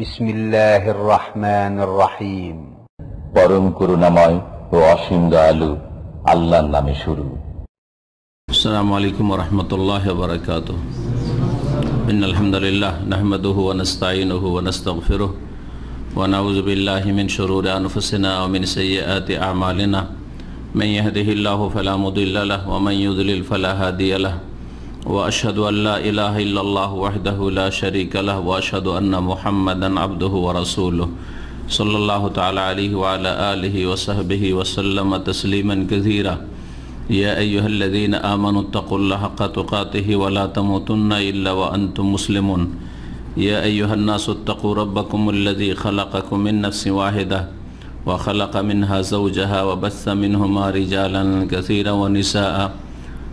بسم الله الرحمن الرحيم পরম করুণাময় ও অসীম দয়ালু আল্লাহর নামে শুরু আসসালামু আলাইকুম ওয়া রাহমাতুল্লাহি ওয়া বারাকাতুহু ইন আলহামদুলিল্লাহ নাহমাদুহু ওয়া نستعينুহু ওয়া نستغফিরুহু ওয়া নাউযু বিল্লাহি মিন শুরুরি আনফুসিনা ওয়া মিন সাইয়্যাতি আমালিনা من يهده الله فلا مضل له ومن يضلل فلا هادي له وأشهد أن لا إله إلا الله وحده لا شريك له وأشهد أن محمدا عبده ورسوله صلى الله تعالى عليه وعلى آله وصحبه وسلم تسليما كثيرا يا أيها الذين آمنوا اتقوا الله حق تقاته ولا تموتن إلا وأنتم مسلمون يا أيها الناس اتقوا ربكم الذي خلقكم من نفس واحدة وخلق منها زوجها وبث منهما رجالا كثيرا ونساء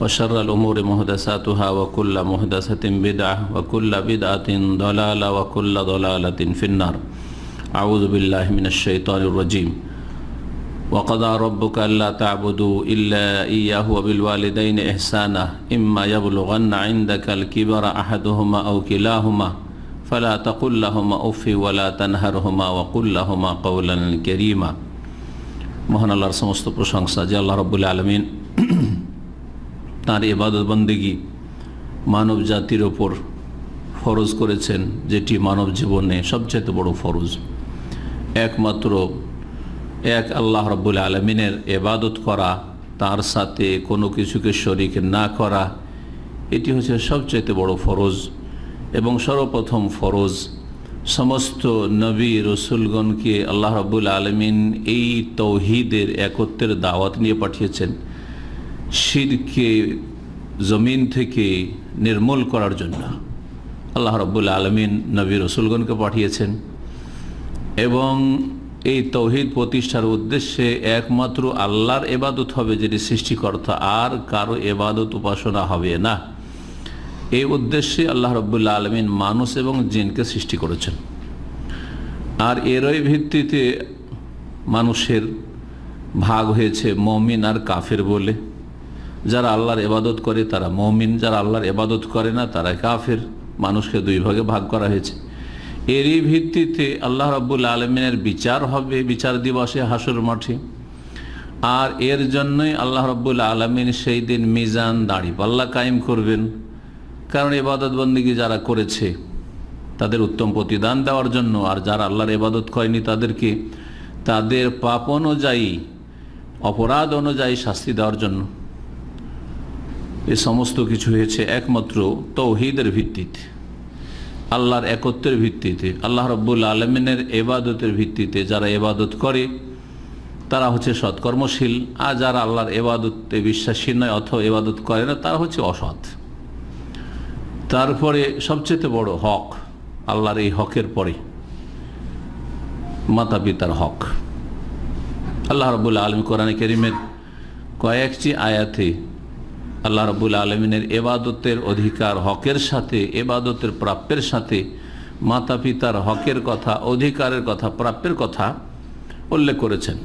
وشر الأمور مهدساتها وكل مهدسة بدعة وكل بدعة ضلالة وكل ضلالة في النار أعوذ بالله من الشيطان الرجيم وقضى ربك ألا تعبدوا إلا إياه وبالوالدين إحسانا إما يبلغن عندك الكبر أحدهما أو كلاهما فلا تقل لهما أف ولا تنهرهما وقل لهما قولا كريما الله আল্লাহর সমস্ত প্রশংসা যে الله رب العالمين তার এবাদত বন্দিগি মানব জাতির ওপর ফরজ করেছেন যেটি মানব জীবনে সবচেয়ে বড় ফরজ একমাত্র এক আল্লাহ রব্বুল আলমিনের এবাদত করা তার সাথে কোনো কিছুকে শরিক না করা এটি হচ্ছে সবচেয়ে বড় ফরজ এবং সর্বপ্রথম ফরজ সমস্ত নবী রসুলগণকে আল্লাহ রবুল আলমিন এই তৌহিদের একত্রের দাওয়াত নিয়ে পাঠিয়েছেন শিরকে জমিন থেকে নির্মূল করার জন্য আল্লাহ রব্বুল আলমিন নবী রসুলগণকে পাঠিয়েছেন এবং এই তৌহিদ প্রতিষ্ঠার উদ্দেশ্যে একমাত্র আল্লাহর এবাদত হবে যেটি সৃষ্টিকর্তা আর কারো এবাদত উপাসনা হবে না এই উদ্দেশ্যে আল্লাহ রব্বুল্লা আলমিন মানুষ এবং জিনকে সৃষ্টি করেছেন আর এরই ভিত্তিতে মানুষের ভাগ হয়েছে মমিন আর কাফের বলে যারা আল্লাহর এবাদত করে তারা মমিন যারা আল্লাহর এবাদত করে না তারা কাফের মানুষকে দুই ভাগে ভাগ করা হয়েছে এরই ভিত্তিতে আল্লাহ রব্বুল আলমিনের বিচার হবে বিচার দিবসে হাসুর মঠে আর এর জন্যই আল্লাহ রব্বুল আলমিন সেই দিন মিজান দাড়ি পাল্লা কায়েম করবেন কারণ এবাদত বন্দীকে যারা করেছে তাদের উত্তম প্রতিদান দেওয়ার জন্য আর যারা আল্লাহর এবাদত করেনি তাদেরকে তাদের পাপ অনুযায়ী অপরাধ অনুযায়ী শাস্তি দেওয়ার জন্য এ সমস্ত কিছু হয়েছে একমাত্র তৌহিদের ভিত্তিতে আল্লাহর একত্রের ভিত্তিতে আল্লাহ রব্বুল আলমিনের এবাদতের ভিত্তিতে যারা এবাদত করে তারা হচ্ছে সৎকর্মশীল আর যারা আল্লাহর এবাদতে বিশ্বাসী নয় অথবা এবাদত করে না তারা হচ্ছে অসৎ তারপরে সবচেয়ে বড় হক আল্লাহর এই হকের পরে মাতা পিতার হক আল্লাহ রবুল্লা আলম কোরআন করিমের কয়েকটি আয়াতে আল্লাহ রবুল আলমিনের এবাদতের অধিকার হকের সাথে এবাদতের প্রাপ্যের সাথে মাতা পিতার হকের কথা অধিকারের কথা প্রাপ্যের কথা উল্লেখ করেছেন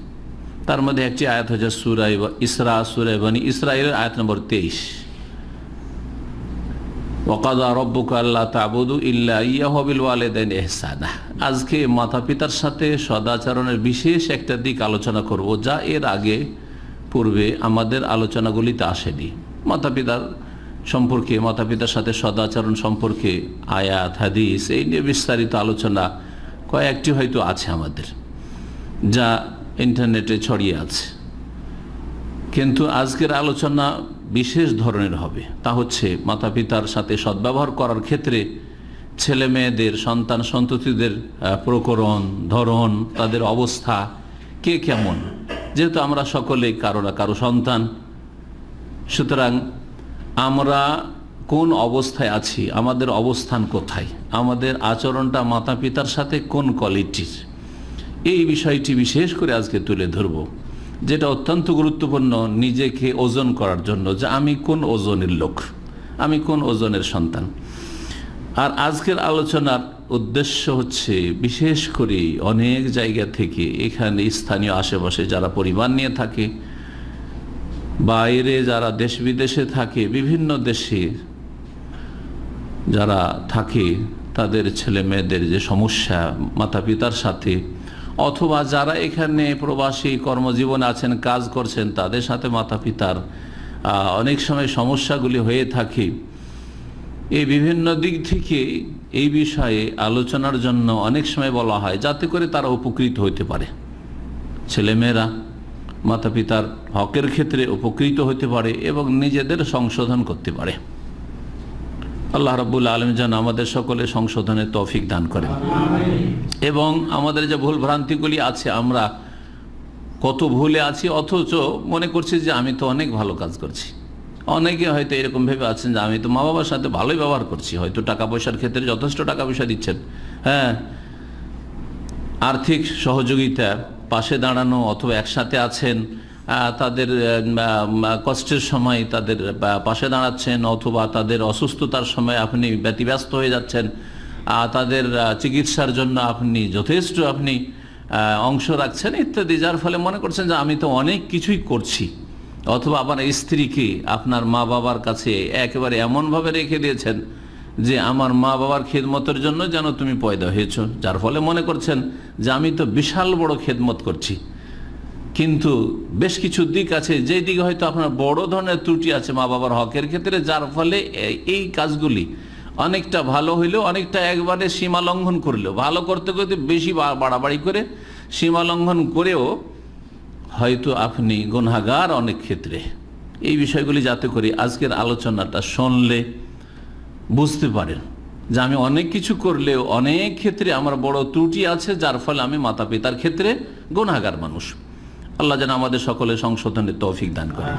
তার মধ্যে একটি আয়াত হচ্ছে সুরাই ইসরা সুরাই ইসরায়েলের আয়াত নম্বর তেইশ ওকাদা রব্বুক আল্লাহ তাবুদু ইল্লা ইয়াহবিল ওয়ালেদাইন এহসানা আজকে মাতা পিতার সাথে সদাচরণের বিশেষ একটা দিক আলোচনা করব যা এর আগে পূর্বে আমাদের আলোচনাগুলিতে আসেনি মাতা পিতার সম্পর্কে মাতা পিতার সাথে সদাচরণ সম্পর্কে আয়াত হাদিস এই নিয়ে বিস্তারিত আলোচনা কয়েকটি হয়তো আছে আমাদের যা ইন্টারনেটে ছড়িয়ে আছে কিন্তু আজকের আলোচনা বিশেষ ধরনের হবে তা হচ্ছে মাতা পিতার সাথে সদ্ব্যবহার করার ক্ষেত্রে ছেলে মেয়েদের সন্তান সন্ততিদের প্রকরণ ধরন তাদের অবস্থা কে কেমন যেহেতু আমরা সকলেই কারো না কারো সন্তান সুতরাং আমরা কোন অবস্থায় আছি আমাদের অবস্থান কোথায় আমাদের আচরণটা মাতা পিতার সাথে কোন কোয়ালিটির এই বিষয়টি বিশেষ করে আজকে তুলে ধরব যেটা অত্যন্ত গুরুত্বপূর্ণ নিজেকে ওজন করার জন্য যে আমি কোন ওজনের লোক আমি কোন ওজনের সন্তান আর আজকের আলোচনার উদ্দেশ্য হচ্ছে বিশেষ করে অনেক জায়গা থেকে এখানে স্থানীয় আশেপাশে যারা পরিবার নিয়ে থাকে বাইরে যারা দেশ বিদেশে থাকে বিভিন্ন দেশে যারা থাকে তাদের ছেলে মেয়েদের যে সমস্যা মাতা পিতার সাথে অথবা যারা এখানে প্রবাসী কর্মজীবনে আছেন কাজ করছেন তাদের সাথে মাতা পিতার অনেক সময় সমস্যাগুলি হয়ে থাকে এই বিভিন্ন দিক থেকে এই বিষয়ে আলোচনার জন্য অনেক সময় বলা হয় যাতে করে তারা উপকৃত হইতে পারে ছেলেমেয়েরা মাতা পিতার হকের ক্ষেত্রে উপকৃত হতে পারে এবং নিজেদের সংশোধন করতে পারে আল্লাহ রাবুল আলম যেন আমাদের সকলে সংশোধনের তৌফিক দান করে এবং আমাদের যে ভুল ভ্রান্তিগুলি আছে আমরা কত ভুলে আছি অথচ মনে করছি যে আমি তো অনেক ভালো কাজ করছি অনেকে হয়তো এরকম ভেবে আছেন যে আমি তো মা বাবার সাথে ভালোই ব্যবহার করছি হয়তো টাকা পয়সার ক্ষেত্রে যথেষ্ট টাকা পয়সা দিচ্ছেন হ্যাঁ আর্থিক সহযোগিতা পাশে দাঁড়ানো অথবা একসাথে আছেন তাদের কষ্টের সময় তাদের পাশে দাঁড়াচ্ছেন অথবা তাদের অসুস্থতার সময় আপনি ব্যতিব্যস্ত হয়ে যাচ্ছেন তাদের চিকিৎসার জন্য আপনি যথেষ্ট আপনি অংশ রাখছেন ইত্যাদি যার ফলে মনে করছেন যে আমি তো অনেক কিছুই করছি অথবা আপনার স্ত্রীকে আপনার মা বাবার কাছে একেবারে এমনভাবে রেখে দিয়েছেন যে আমার মা বাবার খেদমতের জন্য যেন তুমি পয়দা হয়েছ যার ফলে মনে করছেন যে আমি তো বিশাল বড় খেদমত করছি কিন্তু বেশ কিছু দিক আছে যেই দিকে হয়তো আপনার বড় ধরনের ত্রুটি আছে মা বাবার হকের ক্ষেত্রে যার ফলে এই কাজগুলি অনেকটা ভালো হইলেও অনেকটা একবারে সীমা লঙ্ঘন করলেও ভালো করতে করতে বেশি বাড়াবাড়ি করে সীমা লঙ্ঘন করেও হয়তো আপনি গুণাগার অনেক ক্ষেত্রে এই বিষয়গুলি যাতে করি আজকের আলোচনাটা শুনলে বুঝতে পারেন যে আমি অনেক কিছু করলেও অনেক ক্ষেত্রে আমার বড় ত্রুটি আছে যার ফলে আমি মাতা পিতার ক্ষেত্রে গুণাগার মানুষ আল্লাহ যেন আমাদের সকলে সংশোধনের তৌফিক দান করে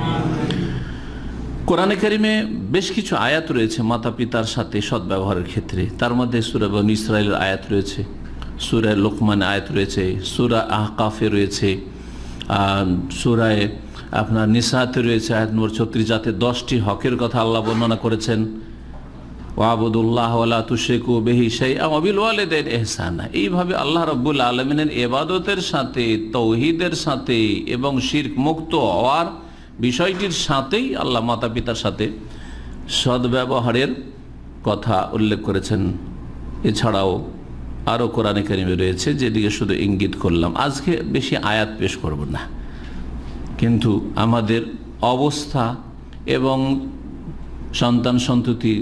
কোরআনে কারিমে বেশ কিছু আয়াত রয়েছে মাতা পিতার সাথে সৎ ব্যবহারের ক্ষেত্রে তার মধ্যে সুরা বন ইসরায়েলের আয়াত রয়েছে সুরায় লোকমান আয়াত রয়েছে সুরা আহ কাফে রয়েছে সুরায় আপনার নিসাহাতে রয়েছে আয়াত নম্বর ছত্রিশ যাতে দশটি হকের কথা আল্লাহ বর্ণনা করেছেন ওয়াবুদুল্লাহ ওলা তুশেকু বেহি সেই ওয়ালেদের এহসানা এইভাবে আল্লাহ রব্বুল আলমিনের এবাদতের সাথে তৌহিদের সাথে এবং শির্ক মুক্ত হওয়ার বিষয়টির সাথেই আল্লাহ মাতা পিতার সাথে সদ্ব্যবহারের কথা উল্লেখ করেছেন এছাড়াও আরও কোরআনে কারিমে রয়েছে যেদিকে শুধু ইঙ্গিত করলাম আজকে বেশি আয়াত পেশ করব না কিন্তু আমাদের অবস্থা এবং সন্তান সন্ততি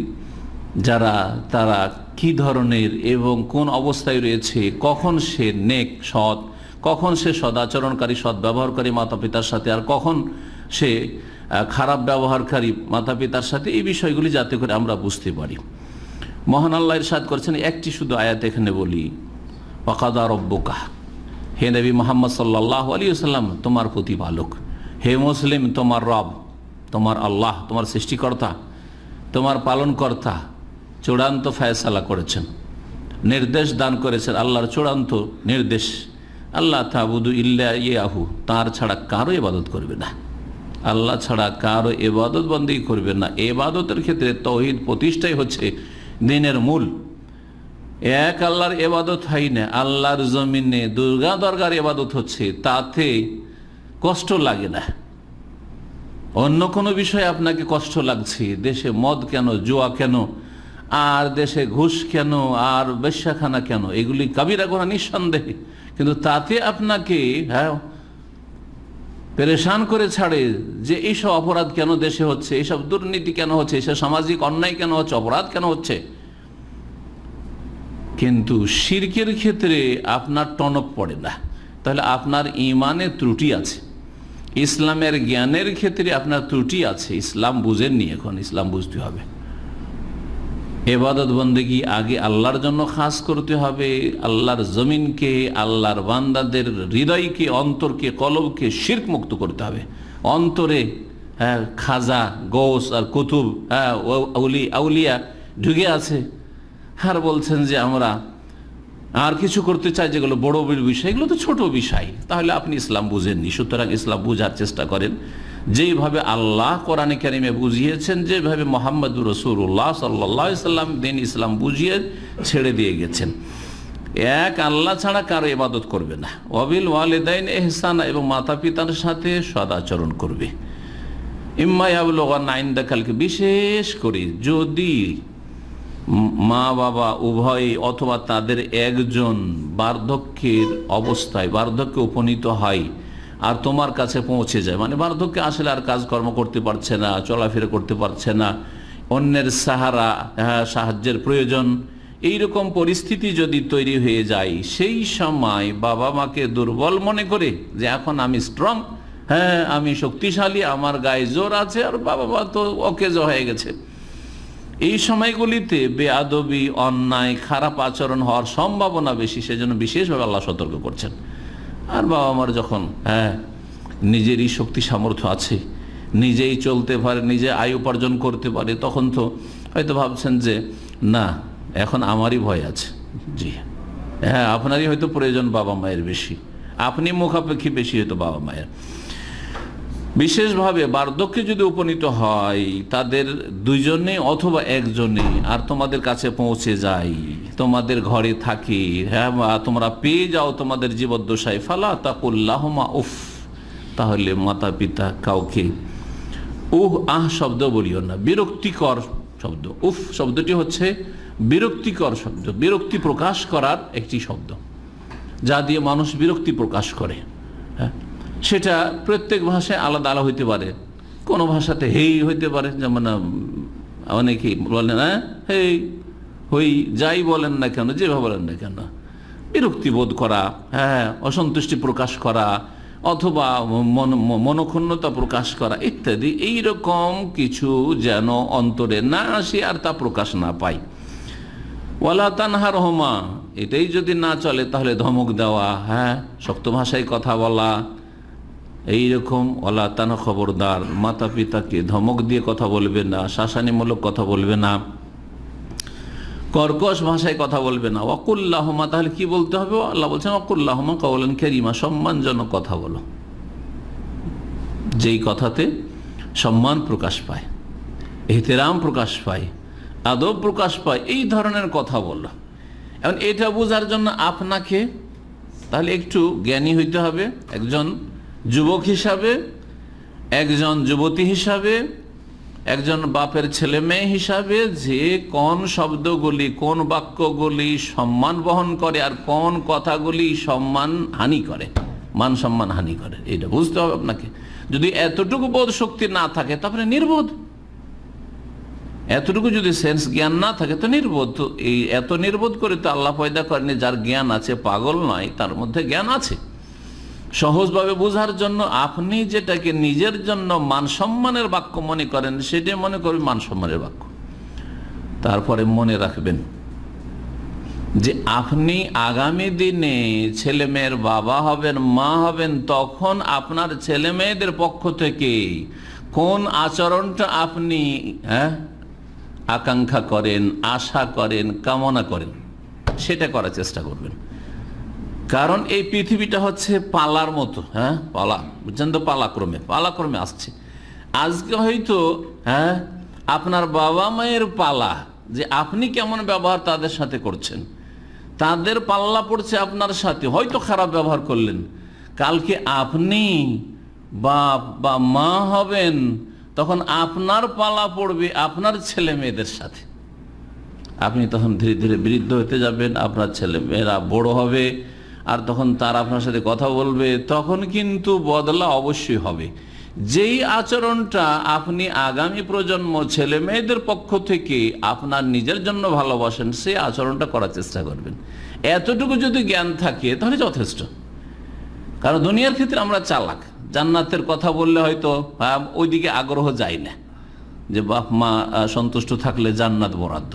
যারা তারা কি ধরনের এবং কোন অবস্থায় রয়েছে কখন সে নেক সৎ কখন সে সদাচরণকারী সৎ ব্যবহারকারী মাতা পিতার সাথে আর কখন সে খারাপ ব্যবহারকারী মাতা পিতার সাথে এই বিষয়গুলি যাতে করে আমরা বুঝতে পারি মহান আল্লাহ ইরশাদ করছেন একটি শুধু আয়াত এখানে বলি ওকাদা রব্বকা হে নবী মোহাম্মদ সাল্লাহ আলী আসাল্লাম তোমার প্রতিপালক হে মুসলিম তোমার রব তোমার আল্লাহ তোমার সৃষ্টিকর্তা তোমার পালনকর্তা চূড়ান্ত ফয়সালা করেছেন নির্দেশ দান করেছেন আল্লাহর চূড়ান্ত নির্দেশ আল্লাহ তাবুদু ইল্লা ইয়াহু তার ছাড়া কারো ইবাদত করবে না আল্লাহ ছাড়া কারো এবাদত বন্দী করবে না এবাদতের ক্ষেত্রে তহিদ প্রতিষ্ঠাই হচ্ছে দিনের মূল এক আল্লাহর এবাদত হয় না আল্লাহর জমিনে দুর্গা দরগার এবাদত হচ্ছে তাতে কষ্ট লাগে না অন্য কোনো বিষয়ে আপনাকে কষ্ট লাগছে দেশে মদ কেন জুয়া কেন আর দেশে ঘুষ কেন আর বেশ্যাখানা কেন এগুলি কাবিরা করা নিঃসন্দেহে কিন্তু তাতে আপনাকে হ্যাঁ পেরেশান করে ছাড়ে যে এইসব অপরাধ কেন দেশে হচ্ছে এইসব দুর্নীতি কেন হচ্ছে এইসব সামাজিক অন্যায় কেন হচ্ছে অপরাধ কেন হচ্ছে কিন্তু শির্কের ক্ষেত্রে আপনার টনক পড়ে না তাহলে আপনার ইমানে ত্রুটি আছে ইসলামের জ্ঞানের ক্ষেত্রে আপনার ত্রুটি আছে ইসলাম বুঝেননি এখন ইসলাম বুঝতে হবে এবাদত বন্দেগি আগে আল্লাহর জন্য খাস করতে হবে আল্লাহর জমিনকে আল্লাহর বান্দাদের হৃদয়কে অন্তরকে কলবকে শির্ক মুক্ত করতে হবে অন্তরে হ্যাঁ খাজা গোস আর কুতুব হ্যাঁ আউলি আউলিয়া ঢুকে আছে আর বলছেন যে আমরা আর কিছু করতে চাই যেগুলো বড় বড় বিষয় এগুলো তো ছোট বিষয় তাহলে আপনি ইসলাম বুঝেননি সুতরাং ইসলাম বুঝার চেষ্টা করেন যেইভাবে আল্লাহ কোরআনে কারিমে বুঝিয়েছেন যেভাবে মোহাম্মদুর রসুল্লাহ সাল্লাম দিন ইসলাম বুঝিয়ে ছেড়ে দিয়ে গেছেন এক আল্লাহ ছাড়া কারো ইবাদত করবে না অবিল ওয়ালেদাইন এহসানা এবং মাতা পিতার সাথে সদাচরণ করবে ইম্মাইয়াবুলগান আইন বিশেষ করে যদি মা বাবা উভয় অথবা তাদের একজন বার্ধক্যের অবস্থায় বার্ধক্যে উপনীত হয় আর তোমার কাছে পৌঁছে যায় মানে বার্ধক্যে আসলে আর কাজকর্ম করতে পারছে না চলাফেরা করতে পারছে না অন্যের সাহারা হ্যাঁ, সাহায্যের প্রয়োজন এইরকম পরিস্থিতি যদি তৈরি হয়ে যায় সেই সময় বাবা মাকে দুর্বল মনে করে যে এখন আমি স্ট্রং হ্যাঁ আমি শক্তিশালী আমার গায়ে জোর আছে আর বাবা মা তো অকেজ হয়ে গেছে এই সময়গুলিতে বেআবি অন্যায় খারাপ আচরণ হওয়ার সম্ভাবনা বেশি সেজন্য বিশেষভাবে আল্লাহ সতর্ক করছেন আর বাবা মার যখন হ্যাঁ নিজেরই শক্তি সামর্থ্য আছে নিজেই চলতে পারে নিজে আয় উপার্জন করতে পারে তখন তো হয়তো ভাবছেন যে না এখন আমারই ভয় আছে জি হ্যাঁ আপনারই হয়তো প্রয়োজন বাবা মায়ের বেশি আপনি মুখাপেক্ষী বেশি হয়তো বাবা মায়ের বিশেষভাবে বার্ধক্যে যদি উপনীত হয় তাদের দুজনে অথবা একজনে আর তোমাদের কাছে পৌঁছে যায় তোমাদের ঘরে থাকি হ্যাঁ তোমরা পেয়ে যাও তোমাদের জীবদ্দশাই ফালা তা তাকুল্লাহমা উফ তাহলে মাতা পিতা কাউকে উহ আহ শব্দ বলিও না বিরক্তিকর শব্দ উফ শব্দটি হচ্ছে বিরক্তিকর শব্দ বিরক্তি প্রকাশ করার একটি শব্দ যা দিয়ে মানুষ বিরক্তি প্রকাশ করে হ্যাঁ সেটা প্রত্যেক ভাষায় আলাদা আলাদা হইতে পারে কোনো ভাষাতে হেই হইতে পারে যেমন অনেকেই বলেন হ্যাঁ হেই হই যাই বলেন না কেন যেভাবে বলেন না কেন বিরক্তিবোধ করা হ্যাঁ অসন্তুষ্টি প্রকাশ করা অথবা মনক্ষুণ্ণতা প্রকাশ করা ইত্যাদি এই রকম কিছু যেন অন্তরে না আসে আর তা প্রকাশ না পায় ওয়ালা তানহার হোমা এটাই যদি না চলে তাহলে ধমক দেওয়া হ্যাঁ শক্ত ভাষায় কথা বলা এইরকম রকম অলা তানা খবরদার মাতা পিতাকে ধমক দিয়ে কথা বলবে না শাসানিমূলক কথা বলবে না কর্কশ ভাষায় কথা বলবে না মা তাহলে কি বলতে হবে আল্লাহ বলছেন মা কবলেন খেরিমা সম্মানজনক কথা বলো যেই কথাতে সম্মান প্রকাশ পায় এহতেরাম প্রকাশ পায় আদব প্রকাশ পায় এই ধরনের কথা বললো এখন এটা বোঝার জন্য আপনাকে তাহলে একটু জ্ঞানী হইতে হবে একজন যুবক হিসাবে একজন যুবতী হিসাবে একজন বাপের ছেলে মেয়ে হিসাবে যে কোন শব্দগুলি কোন বাক্যগুলি সম্মান বহন করে আর কোন কথাগুলি সম্মান হানি করে মান সম্মান হানি করে এটা বুঝতে হবে আপনাকে যদি এতটুকু বোধ শক্তি না থাকে তারপরে নির্বোধ এতটুকু যদি সেন্স জ্ঞান না থাকে তো নির্বোধ তো এই এত নির্বোধ করে তো আল্লাহ পয়দা করেনি যার জ্ঞান আছে পাগল নয় তার মধ্যে জ্ঞান আছে সহজভাবে বোঝার জন্য আপনি যেটাকে নিজের জন্য মান সম্মানের বাক্য মনে করেন সেটাই মনে করবেন মান সম্মানের বাক্য তারপরে মনে রাখবেন যে আপনি আগামী দিনে ছেলে মেয়ের বাবা হবেন মা হবেন তখন আপনার ছেলে মেয়েদের পক্ষ থেকে কোন আচরণটা আপনি হ্যাঁ আকাঙ্ক্ষা করেন আশা করেন কামনা করেন সেটা করার চেষ্টা করবেন কারণ এই পৃথিবীটা হচ্ছে পালার মতো হ্যাঁ পালা বুঝছেন তো পালাক্রমে পালাক্রমে আসছে আজকে হয়তো হ্যাঁ আপনার বাবা মায়ের পালা যে আপনি কেমন ব্যবহার তাদের সাথে করছেন তাদের পাল্লা পড়ছে আপনার সাথে হয়তো খারাপ ব্যবহার করলেন কালকে আপনি বাপ বা মা হবেন তখন আপনার পালা পড়বে আপনার ছেলে মেয়েদের সাথে আপনি তখন ধীরে ধীরে বৃদ্ধ হতে যাবেন আপনার ছেলে মেয়েরা বড় হবে আর তখন তার আপনার সাথে কথা বলবে তখন কিন্তু বদলা অবশ্যই হবে যেই আচরণটা আপনি আগামী প্রজন্ম ছেলে মেয়েদের পক্ষ থেকে আপনার নিজের জন্য ভালোবাসেন সেই আচরণটা করার চেষ্টা করবেন এতটুকু যদি জ্ঞান থাকে তাহলে যথেষ্ট কারণ দুনিয়ার ক্ষেত্রে আমরা চালাক জান্নাতের কথা বললে হয়তো ওইদিকে আগ্রহ যায় না যে বাপ মা সন্তুষ্ট থাকলে জান্নাত বরাদ্দ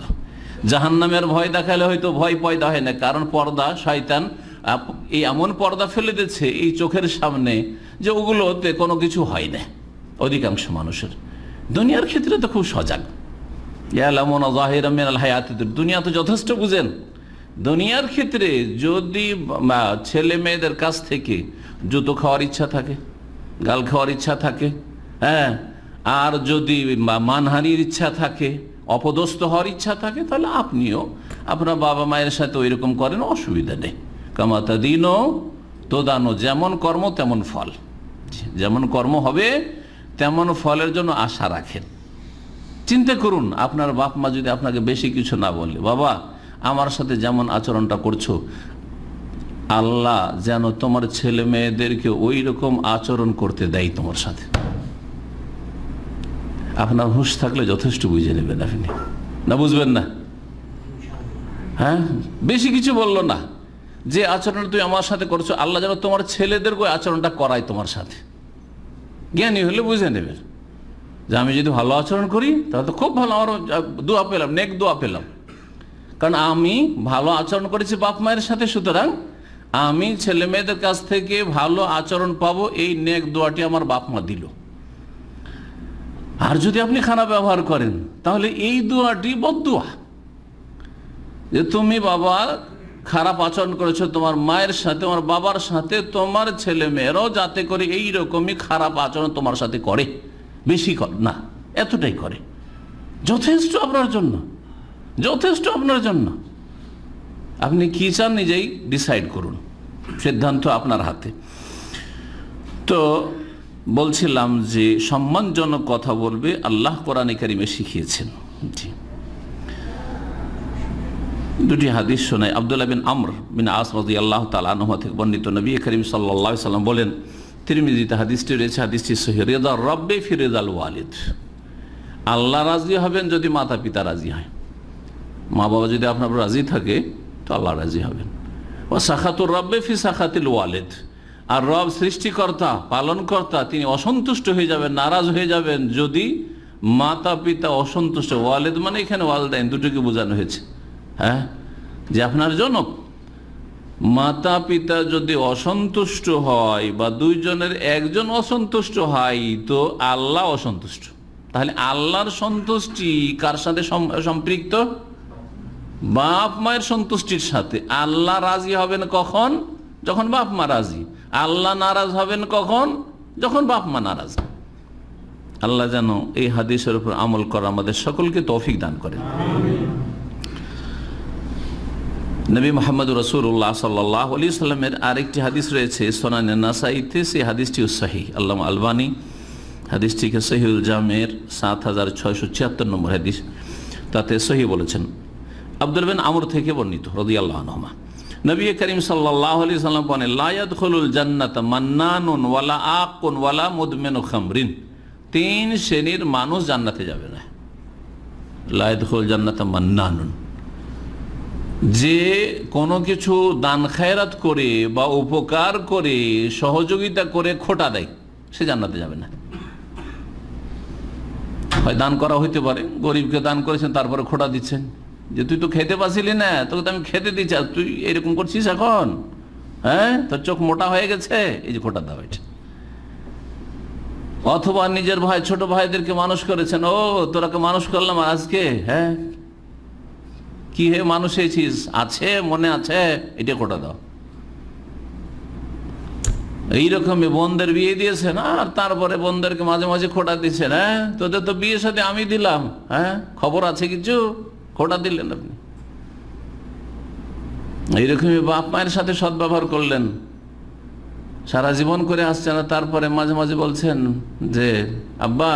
জাহান্নামের ভয় দেখালে হয়তো ভয় পয়দা হয় না কারণ পর্দা শয়তান এই এমন পর্দা ফেলে দিচ্ছে এই চোখের সামনে যে ওগুলোতে কোনো কিছু হয় না অধিকাংশ মানুষের দুনিয়ার ক্ষেত্রে তো খুব সজাগ দুনিয়া তো যথেষ্ট বুঝেন দুনিয়ার ক্ষেত্রে যদি ছেলে মেয়েদের কাছ থেকে জুতো খাওয়ার ইচ্ছা থাকে গাল খাওয়ার ইচ্ছা থাকে হ্যাঁ আর যদি মানহানির ইচ্ছা থাকে অপদস্থ হওয়ার ইচ্ছা থাকে তাহলে আপনিও আপনার বাবা মায়ের সাথে ওই রকম করেন অসুবিধা নেই কামাতা দিনও তোদানো যেমন কর্ম তেমন ফল যেমন কর্ম হবে তেমন ফলের জন্য আশা রাখেন চিন্তা করুন আপনার বাপ মা যদি আপনাকে বেশি কিছু না বলে বাবা আমার সাথে যেমন আচরণটা করছো আল্লাহ যেন তোমার ছেলে মেয়েদেরকে ওই রকম আচরণ করতে দেয় তোমার সাথে আপনার হুঁশ থাকলে যথেষ্ট বুঝে নেবেন আপনি না বুঝবেন না হ্যাঁ বেশি কিছু বললো না যে আচরণ তুমি আমার সাথে করছো আল্লাহ যেন তোমার ছেলেদেরকে আচরণটা করাই তোমার সাথে জ্ঞানী হলে বুঝে নেবে যে আমি যদি ভালো আচরণ করি তাহলে তো খুব ভালো আমার দোয়া পেলাম নেক দোয়া পেলাম কারণ আমি ভালো আচরণ করেছি বাপ মায়ের সাথে সুতরাং আমি ছেলে মেয়েদের কাছ থেকে ভালো আচরণ পাবো এই নেক দোয়াটি আমার বাপ মা দিল আর যদি আপনি খানা ব্যবহার করেন তাহলে এই দোয়াটি বদুয়া যে তুমি বাবা খারাপ আচরণ করেছো তোমার মায়ের সাথে তোমার বাবার সাথে তোমার ছেলে মেয়েরাও যাতে করে এই রকমই খারাপ আচরণ তোমার সাথে করে বেশি কর না এতটাই করে যথেষ্ট আপনার জন্য যথেষ্ট আপনার জন্য আপনি কী চান নিজেই ডিসাইড করুন সিদ্ধান্ত আপনার হাতে তো বলছিলাম যে সম্মানজনক কথা বলবে আল্লাহ কোরআনে কারিমে শিখিয়েছেন জি দুটি হাদিস শোনায় আবদুল্লাহ বিন আমর বিন আস রাজি আল্লাহ তালা থেকে বর্ণিত নবী করিম সাল্লাহ সাল্লাম বলেন তিরমিজিতে হাদিসটি রয়েছে হাদিসটি সহিরেদা রব্বে দাল ওয়ালিদ আল্লাহ রাজি হবেন যদি মাতা পিতা রাজি হয় মা বাবা যদি আপনার রাজি থাকে তো আল্লাহ রাজি হবেন ও সাখাতুর রব্বে ফি সাখাতিল ওয়ালিদ আর রব সৃষ্টিকর্তা পালনকর্তা তিনি অসন্তুষ্ট হয়ে যাবেন নারাজ হয়ে যাবেন যদি মাতা পিতা অসন্তুষ্ট ওয়ালেদ মানে এখানে ওয়ালদাইন দুটোকে বোঝানো হয়েছে হ্যাঁ যে আপনার জনক মাতা পিতা যদি অসন্তুষ্ট হয় বা দুইজনের একজন অসন্তুষ্ট হয় তো আল্লাহ অসন্তুষ্ট তাহলে আল্লাহর সন্তুষ্টি কার সাথে সম্পৃক্ত বাপ মায়ের সন্তুষ্টির সাথে আল্লাহ রাজি হবেন কখন যখন বাপ মা রাজি আল্লাহ নারাজ হবেন কখন যখন বাপ মা নারাজ আল্লাহ যেন এই হাদিসের উপর আমল করা আমাদের সকলকে তৌফিক দান করেন নবী মোহাম্মদ রসুল্লাহ সাল্লাহ আলি সাল্লামের আরেকটি হাদিস রয়েছে সোনান নাসাইতে সেই হাদিসটি উৎসাহী আল্লাহ আলবানী হাদিসটিকে সহিউল জামের সাত হাজার ছয়শো ছিয়াত্তর নম্বর হাদিস তাতে সহি বলেছেন আব্দুল বিন আমর থেকে বর্ণিত রদি আল্লাহ নহমা নবী করিম সাল্লাহ আলি সাল্লাম বলেন লায়াত খলুল জান্নাত মান্নানুন ওয়ালা আকন ওয়ালা মুদমেন খামরিন তিন শ্রেণীর মানুষ জান্নাতে যাবে না লায়াত খলুল জান্নাত মান্নানুন যে কোনো কিছু দান খায়রাত করে বা উপকার করে সহযোগিতা করে খোটা দেয় সে জান্নাতে যাবে না হয় দান করা হইতে পারে গরিবকে দান করেছেন তারপরে খোটা দিচ্ছেন যে তুই তো খেতে পারছিলি না তোকে তো আমি খেতে দিচ্ছি আর তুই এরকম করছিস এখন হ্যাঁ তোর চোখ মোটা হয়ে গেছে এই যে খোটা দেওয়া এটা অথবা নিজের ভাই ছোট ভাইদেরকে মানুষ করেছেন ও তোরাকে মানুষ করলাম আজকে হ্যাঁ কি হে মানুষ এসিস আছে মনে আছে এটা কোটা দাও এইরকম বোনদের বিয়ে দিয়েছেন আর তারপরে বোনদেরকে মাঝে মাঝে খোটা দিচ্ছেন হ্যাঁ তোদের তো বিয়ের সাথে আমি দিলাম হ্যাঁ খবর আছে কিছু খোটা দিলেন আপনি এইরকমই বাপ মায়ের সাথে সদ্ব্যবহার করলেন সারা জীবন করে আসছে না তারপরে মাঝে মাঝে বলছেন যে আব্বা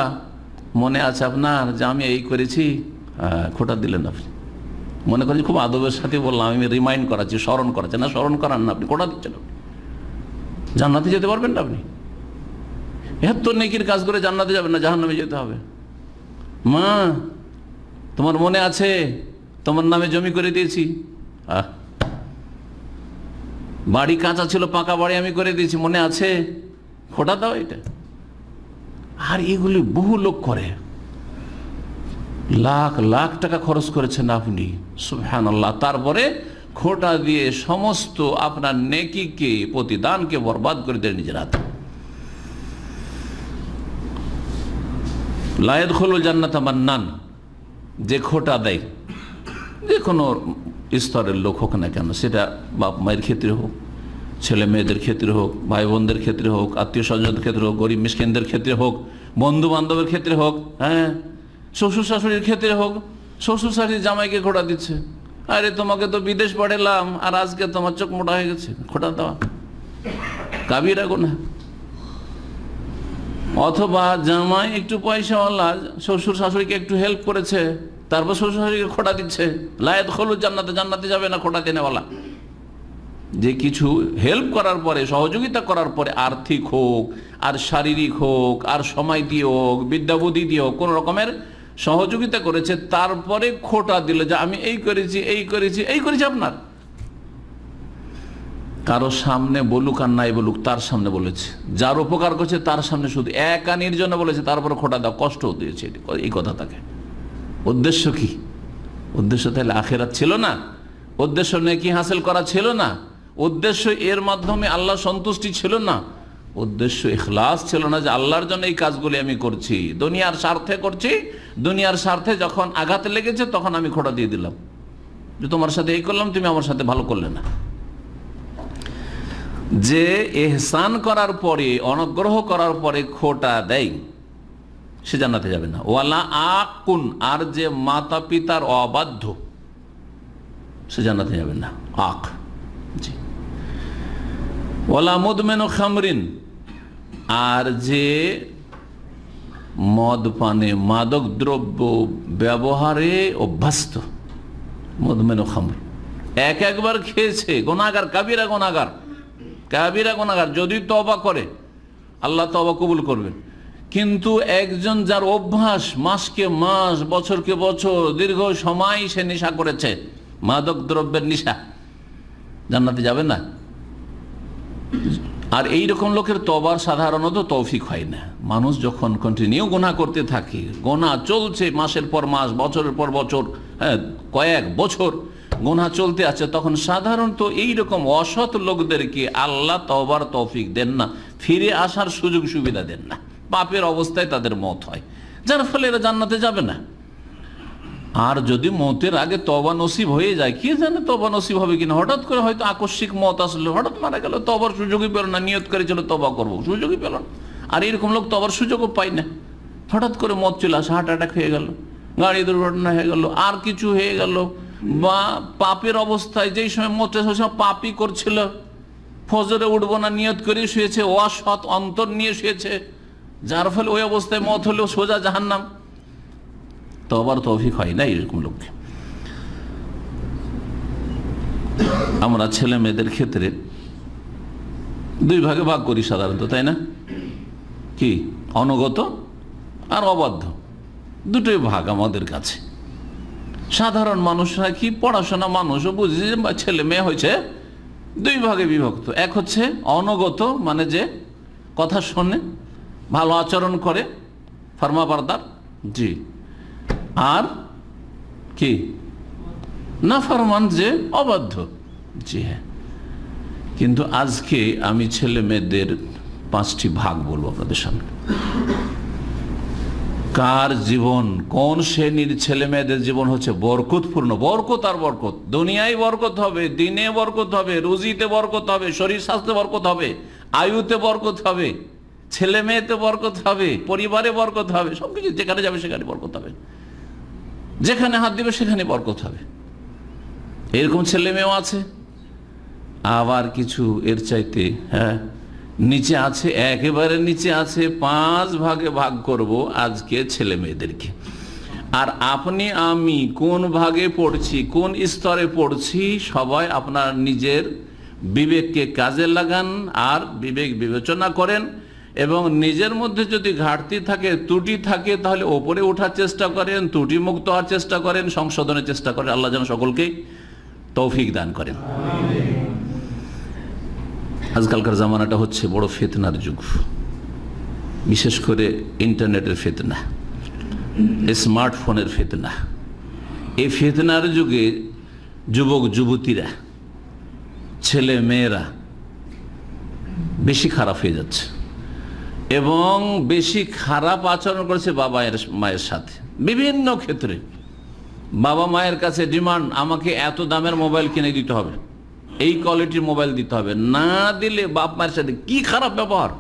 মনে আছে আপনার যে আমি এই করেছি খোটা দিলেন আপনি মনে করেন খুব আদবের সাথে বললাম আমি রিমাইন্ড করাচ্ছি স্মরণ করাচ্ছি না স্মরণ করান না আপনি কোটা দিচ্ছেন আপনি জান্নাতে যেতে পারবেন না আপনি এহাত্তর নেকির কাজ করে জান্নাতে যাবেন না জাহান্নামে যেতে হবে মা তোমার মনে আছে তোমার নামে জমি করে দিয়েছি আহ বাড়ি কাঁচা ছিল পাকা বাড়ি আমি করে দিয়েছি মনে আছে খোটা দাও এটা আর এগুলি বহু লোক করে লাখ লাখ টাকা খরচ করেছেন আপনি সুফহান আল্লাহ তারপরে খোটা দিয়ে সমস্ত আপনার নেকিকে প্রতিদানকে বরবাদ করে দেন নিজের হাতে লায়দ খোল জান্নাত আমার নান যে খোটা দেয় যে কোনো স্তরের লোক হোক না কেন সেটা বাপ মায়ের ক্ষেত্রে হোক ছেলে মেয়েদের ক্ষেত্রে হোক ভাই বোনদের ক্ষেত্রে হোক আত্মীয় স্বজনদের ক্ষেত্রে হোক গরিব মিসকেনদের ক্ষেত্রে হোক বন্ধু বান্ধবের ক্ষেত্রে হোক হ্যাঁ শ্বশুর শাশুড়ির ক্ষেত্রে হোক শ্বশুর শাশুড়ি জামাইকে খোটা দিচ্ছে আরে তোমাকে তো বিদেশ পাঠালাম আর আজকে তোমার চোখ মোটা হয়ে গেছে খোঁটা দেওয়া কাবিরা গোনা অথবা জামাই একটু পয়সাওয়ালা শ্বশুর শাশুড়িকে একটু হেল্প করেছে তারপর শ্বশুর শাশুড়িকে খোঁটা দিচ্ছে লায়ত হলুদ জান্নাতে জান্নাতে যাবে না খোঁটা দেনেওয়ালা যে কিছু হেল্প করার পরে সহযোগিতা করার পরে আর্থিক হোক আর শারীরিক হোক আর সময় দিয়ে হোক বিদ্যাবুদ্ধি দিয়ে হোক কোনো রকমের সহযোগিতা করেছে তারপরে খোটা দিল যে আমি এই করেছি এই করেছি এই করেছি আপনার কারো সামনে বলুক আর নাই বলুক তার সামনে বলেছে যার উপকার করছে তার সামনে শুধু একা নির্জনে বলেছে তারপরে খোটা দেওয়া কষ্ট দিয়েছে এই কথা তাকে উদ্দেশ্য কি উদ্দেশ্য তাহলে আখেরাত ছিল না উদ্দেশ্য নেকি হাসিল করা ছিল না উদ্দেশ্য এর মাধ্যমে আল্লাহ সন্তুষ্টি ছিল না উদ্দেশ্য ইখলাস ছিল না যে আল্লাহর জন্য এই কাজগুলি আমি করছি দুনিয়ার স্বার্থে করছি দুনিয়ার স্বার্থে যখন আঘাত লেগেছে তখন আমি খোঁড়া দিয়ে দিলাম যে তোমার সাথে এই করলাম তুমি আমার সাথে ভালো করলে না যে এহসান করার পরে অনুগ্রহ করার পরে খোটা দেয় সে জানাতে যাবে না ওয়ালা আকুন আর যে মাতা পিতার অবাধ্য সে জানাতে যাবে না আখ জি ওয়ালা মুদমেন খামরিন আর যে মদ পানে মাদক দ্রব্য ব্যবহারে অভ্যস্ত মদমেন এক একবার খেয়েছে গোনাগার কাবিরা গোনাগার কাবিরা গোনাগার যদি তবা করে আল্লাহ তবা কবুল করবেন কিন্তু একজন যার অভ্যাস মাসকে মাস বছরকে বছর দীর্ঘ সময় সে নেশা করেছে মাদক দ্রব্যের নেশা জান্নাতে যাবে না আর এই রকম লোকের তবার সাধারণত তৌফিক হয় না মানুষ যখন কন্টিনিউ গোনা করতে থাকে গোনা চলছে মাসের পর মাস বছরের পর বছর হ্যাঁ কয়েক বছর গোনা চলতে আছে তখন সাধারণত এই রকম অসৎ লোকদেরকে আল্লাহ তবার তৌফিক দেন না ফিরে আসার সুযোগ সুবিধা দেন না পাপের অবস্থায় তাদের মত হয় যার ফলে এরা জান্নাতে যাবে না আর যদি মতের আগে তবা নসিব হয়ে যায় কি জানে তবা নসিব হবে কিনা হঠাৎ করে হয়তো আকস্মিক মত আসলো হঠাৎ মারা গেল তবার সুযোগই পেল না নিয়ত করেছিল তবা করবো সুযোগই পেল না আর এরকম লোক তবার সুযোগও পায় না হঠাৎ করে মত চলে আসে হার্ট অ্যাটাক হয়ে গেল গাড়ি দুর্ঘটনা হয়ে গেল আর কিছু হয়ে গেল বা পাপের অবস্থায় যেই সময় মত চলে সময় পাপই করছিল ফজরে উঠবো না নিয়ত করে শুয়েছে অসৎ অন্তর নিয়ে শুয়েছে যার ফলে ওই অবস্থায় মত হলেও সোজা জাহান্নাম তবার তৌফিক হয় না এরকম লোককে আমরা ছেলে মেয়েদের ক্ষেত্রে দুই ভাগে ভাগ করি সাধারণত তাই না কি অনগত আর অবাধ্য দুটোই ভাগ আমাদের কাছে সাধারণ মানুষরা কি পড়াশোনা মানুষও বুঝি বা ছেলে মেয়ে হয়েছে দুই ভাগে বিভক্ত এক হচ্ছে অনগত মানে যে কথা শোনে ভালো আচরণ করে ফার্মা জি আর কি নাফরমান যে অবাধ্য জি হ্যাঁ কিন্তু আজকে আমি ছেলে মেয়েদের পাঁচটি ভাগ বলবো আপনাদের সামনে কার জীবন কোন শ্রেণীর ছেলে মেয়েদের জীবন হচ্ছে বরকতপূর্ণ বরকত আর বরকত দুনিয়ায় বরকত হবে দিনে বরকত হবে রুজিতে বরকত হবে শরীর স্বাস্থ্যে বরকত হবে আয়ুতে বরকত হবে ছেলে মেয়েতে বরকত হবে পরিবারে বরকত হবে সবকিছু যেখানে যাবে সেখানে বরকত হবে যেখানে হাত দিবে সেখানে বরকত হবে এরকম ছেলে মেয়েও আছে আবার কিছু এর চাইতে হ্যাঁ নিচে আছে একেবারে নিচে আছে পাঁচ ভাগে ভাগ করব আজকে ছেলে মেয়েদেরকে আর আপনি আমি কোন ভাগে পড়ছি কোন স্তরে পড়ছি সবাই আপনার নিজের বিবেককে কাজে লাগান আর বিবেক বিবেচনা করেন এবং নিজের মধ্যে যদি ঘাটতি থাকে ত্রুটি থাকে তাহলে ওপরে ওঠার চেষ্টা করেন ত্রুটি মুক্ত হওয়ার চেষ্টা করেন সংশোধনের চেষ্টা করেন আল্লাহ যেন সকলকে তৌফিক দান করেন আজকালকার জামানাটা হচ্ছে বড় ফেতনার যুগ বিশেষ করে ইন্টারনেটের ফেতনা স্মার্টফোনের ফেতনা এই ফেতনার যুগে যুবক যুবতীরা ছেলে মেয়েরা বেশি খারাপ হয়ে যাচ্ছে এবং বেশি খারাপ আচরণ করেছে বাবা মায়ের সাথে বিভিন্ন ক্ষেত্রে বাবা মায়ের কাছে ডিমান্ড আমাকে এত দামের মোবাইল কিনে দিতে হবে এই কোয়ালিটির মোবাইল দিতে হবে না দিলে বাপ মায়ের সাথে কি খারাপ ব্যবহার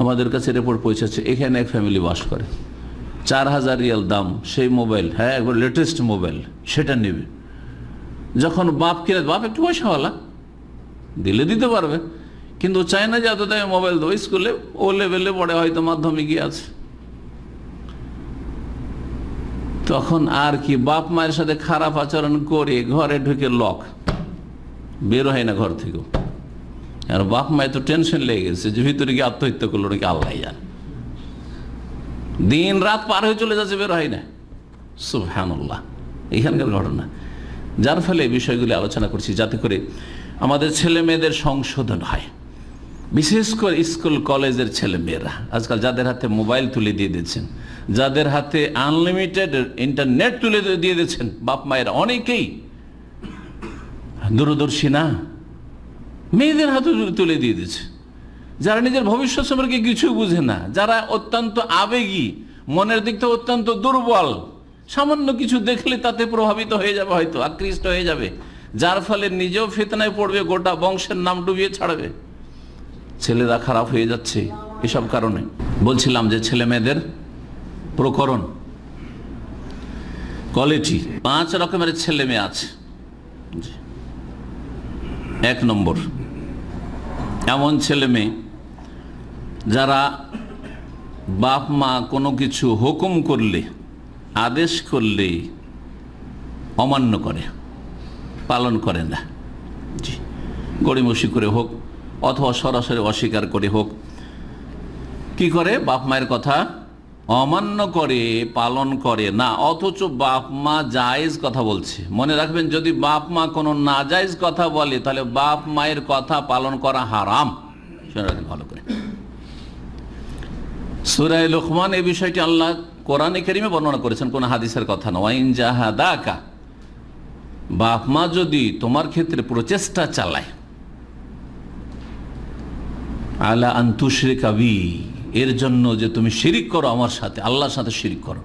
আমাদের কাছে রিপোর্ট পৌঁছেছে এখানে এক ফ্যামিলি বাস করে চার হাজার রিয়াল দাম সেই মোবাইল হ্যাঁ একবার লেটেস্ট মোবাইল সেটা নেবে যখন বাপ কিনে বাপ একটু পয়সাওয়ালা দিলে দিতে পারবে কিন্তু চাই না যে এত মোবাইল দেবো স্কুলে ও লেভেলে পড়ে হয়তো মাধ্যমিক আছে তখন আর কি বাপ মায়ের সাথে খারাপ আচরণ করে ঘরে ঢুকে লক বের হয় না ঘর থেকেও আর বাপ মায়ের তো টেনশন লেগে গেছে যে ভিতরে গিয়ে আত্মহত্যা করলো নাকি আল্লাহ জান দিন রাত পার হয়ে চলে যাচ্ছে বের হয় না সুফহানুল্লাহ এখানকার ঘটনা যার ফলে বিষয়গুলি আলোচনা করছি যাতে করে আমাদের ছেলে মেয়েদের সংশোধন হয় বিশেষ করে স্কুল কলেজের ছেলে মেয়েরা আজকাল যাদের হাতে মোবাইল তুলে দিয়ে দিচ্ছেন যাদের হাতে আনলিমিটেড ইন্টারনেট তুলে দিয়ে দিচ্ছেন বাপ মায়েরা অনেকেই দূরদর্শী না মেয়েদের হাতে তুলে দিয়ে দিচ্ছে যারা নিজের ভবিষ্যৎ সম্পর্কে কিছু বুঝে না যারা অত্যন্ত আবেগী মনের দিক থেকে অত্যন্ত দুর্বল সামান্য কিছু দেখলে তাতে প্রভাবিত হয়ে যাবে হয়তো আকৃষ্ট হয়ে যাবে যার ফলে নিজেও ফেতনায় পড়বে গোটা বংশের নাম ডুবিয়ে ছাড়বে ছেলেরা খারাপ হয়ে যাচ্ছে এসব কারণে বলছিলাম যে ছেলে মেয়েদের প্রকরণ কোয়ালিটি পাঁচ রকমের ছেলে মেয়ে আছে এক নম্বর এমন ছেলে মেয়ে যারা বাপ মা কোনো কিছু হুকুম করলে আদেশ করলে অমান্য করে পালন করে না জি গড়িমসি করে হোক অথবা সরাসরি অস্বীকার করে হোক কি করে বাপ মায়ের কথা অমান্য করে পালন করে না অথচ বাপ মা জায়েজ কথা বলছে মনে রাখবেন যদি বাপ মা কোনো নাজায়েজ কথা বলে তাহলে বাপ মায়ের কথা পালন করা হারাম ভালো করে সুরাই লোকমান এই বিষয়টি আল্লাহ কোরআনে কেরিমে বর্ণনা করেছেন কোন হাদিসের কথা না ওয়াইন জাহাদা বাপ মা যদি তোমার ক্ষেত্রে প্রচেষ্টা চালায় আলা আন্তুশ্রে কাবি এর জন্য যে তুমি শিরিক করো আমার সাথে আল্লাহর সাথে শিরিক করো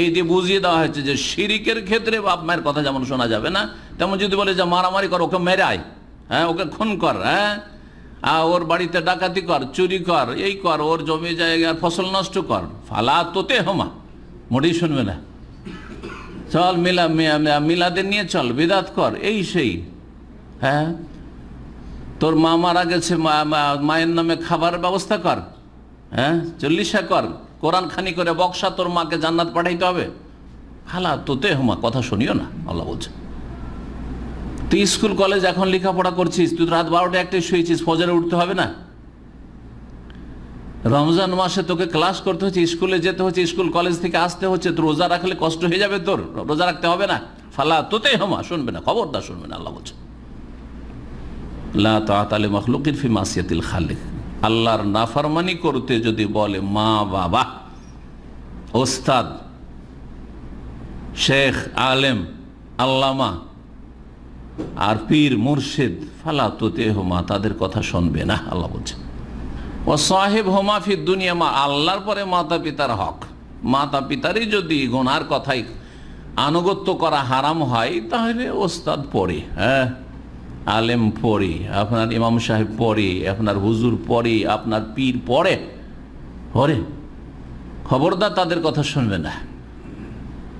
এই দিয়ে বুঝিয়ে দেওয়া হয়েছে যে শিরিকের ক্ষেত্রে বাপ মায়ের কথা যেমন শোনা যাবে না তেমন যদি বলে যে মারামারি কর ওকে মেরাই হ্যাঁ ওকে খুন কর হ্যাঁ আর ওর বাড়িতে ডাকাতি কর চুরি কর এই কর ওর জমি জায়গার ফসল নষ্ট কর ফালা তোতে হমা মোটেই শুনবে না চল মিলা মিলাদের নিয়ে চল বিদাত কর এই সেই হ্যাঁ তোর মা মারা গেছে মায়ের নামে খাবারের ব্যবস্থা কর হ্যাঁ চল্লিশা কর কোরআন খানি করে বক্সা তোর মাকে জান্নাত পাঠাইতে হবে হালা তোতে হোমা কথা শুনিও না আল্লাহ বলছে তুই স্কুল কলেজ এখন লেখাপড়া করছিস তুই রাত বারোটা একটাই শুয়েছিস ফজরে উঠতে হবে না রমজান মাসে তোকে ক্লাস করতে হচ্ছে স্কুলে যেতে হচ্ছে স্কুল কলেজ থেকে আসতে হচ্ছে তো রোজা রাখলে কষ্ট হয়ে যাবে তোর রোজা রাখতে হবে না ফালা তোতেই হোমা শুনবে না খবরদার শুনবে না আল্লাহ বলছে লা তালে মখলুকির ফি খালেক আল্লাহর নাফারমানি করতে যদি বলে মা বাবা ওস্তাদ শেখ আলেম আল্লামা আর পীর মুর্শিদ ফালা তো হোমা তাদের কথা শুনবে না আল্লাহ বলছেন ও সাহেব হোমা ফির দুনিয়া মা আল্লাহর পরে মাতা পিতার হক মাতা পিতারই যদি গোনার কথাই আনুগত্য করা হারাম হয় তাহলে ওস্তাদ পড়ে হ্যাঁ আলেম পরে আপনার ইমাম সাহেব পরে আপনার হুজুর পরে আপনার পীর পরে পরে খবরদার তাদের কথা শুনবে না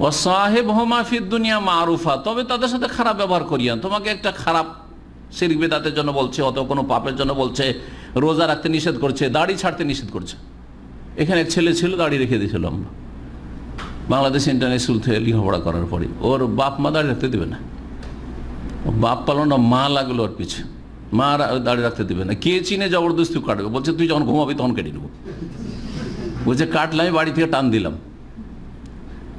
ও সাহেব হোমাফির দুনিয়া মারুফা তবে তাদের সাথে খারাপ ব্যবহার করিয়া তোমাকে একটা খারাপ শিরিক তাদের জন্য বলছে অত কোনো পাপের জন্য বলছে রোজা রাখতে নিষেধ করছে দাড়ি ছাড়তে নিষেধ করছে এখানে ছেলে ছিল দাড়ি রেখে দিয়েছিল বাংলাদেশ ইন্টারন্যাশনাল থেকে লেখাপড়া করার পরে ওর বাপ মা দাঁড়িয়ে রাখতে দেবে না বাপ পালো না মা লাগলো ওর পিছে মা দাঁড়িয়ে রাখতে দেবে না কে চিনে জবরদস্তি কাটবে বলছে তুই যখন ঘুমাবি তখন কেটে নেবো বলছে কাটলে আমি বাড়ি থেকে টান দিলাম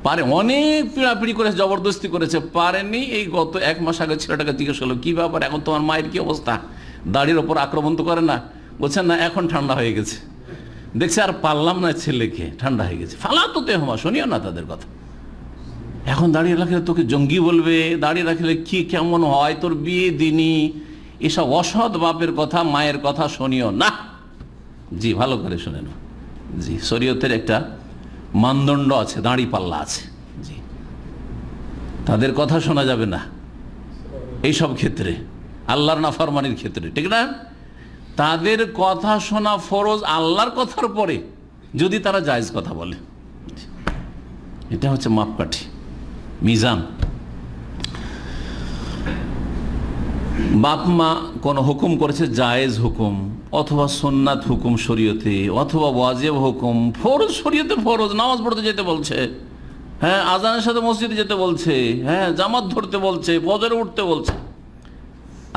পারে অনেক পিড়াপিড়ি করেছে জবরদস্তি করেছে পারেনি এই গত এক মাস আগে ছেলেটাকে জিজ্ঞেস করলো কী ব্যাপার এখন তোমার মায়ের কী অবস্থা দাড়ির ওপর আক্রমণ তো করে না বলছে না এখন ঠান্ডা হয়ে গেছে দেখছে আর পারলাম না ছেলেকে ঠান্ডা হয়ে গেছে ফালা তো হমা শুনিও না তাদের কথা এখন দাঁড়িয়ে রাখলে তোকে জঙ্গি বলবে দাঁড়িয়ে রাখলে কি কেমন হয় তোর বিয়ে দিনই এসব অসৎ বাপের কথা মায়ের কথা শুনিও না জি ভালো করে শুনে না জি শরীয়তের একটা মানদণ্ড আছে দাঁড়ি পাল্লা আছে জি তাদের কথা শোনা যাবে না এইসব ক্ষেত্রে আল্লাহর নাফারমানির ক্ষেত্রে ঠিক না তাদের কথা শোনা ফরজ আল্লাহর কথার পরে যদি তারা জায়জ কথা বলে এটা হচ্ছে মাপকাঠি মিজান বাপ মা কোনো হুকুম করেছে জায়েজ হুকুম অথবা সোননাথ হুকুম শরীয়তে অথবা ওয়াজেব হুকুম ফরজ শরীয়তে ফরজ নামাজ পড়তে যেতে বলছে হ্যাঁ আজানের সাথে মসজিদে যেতে বলছে হ্যাঁ জামাত ধরতে বলছে বজরে উঠতে বলছে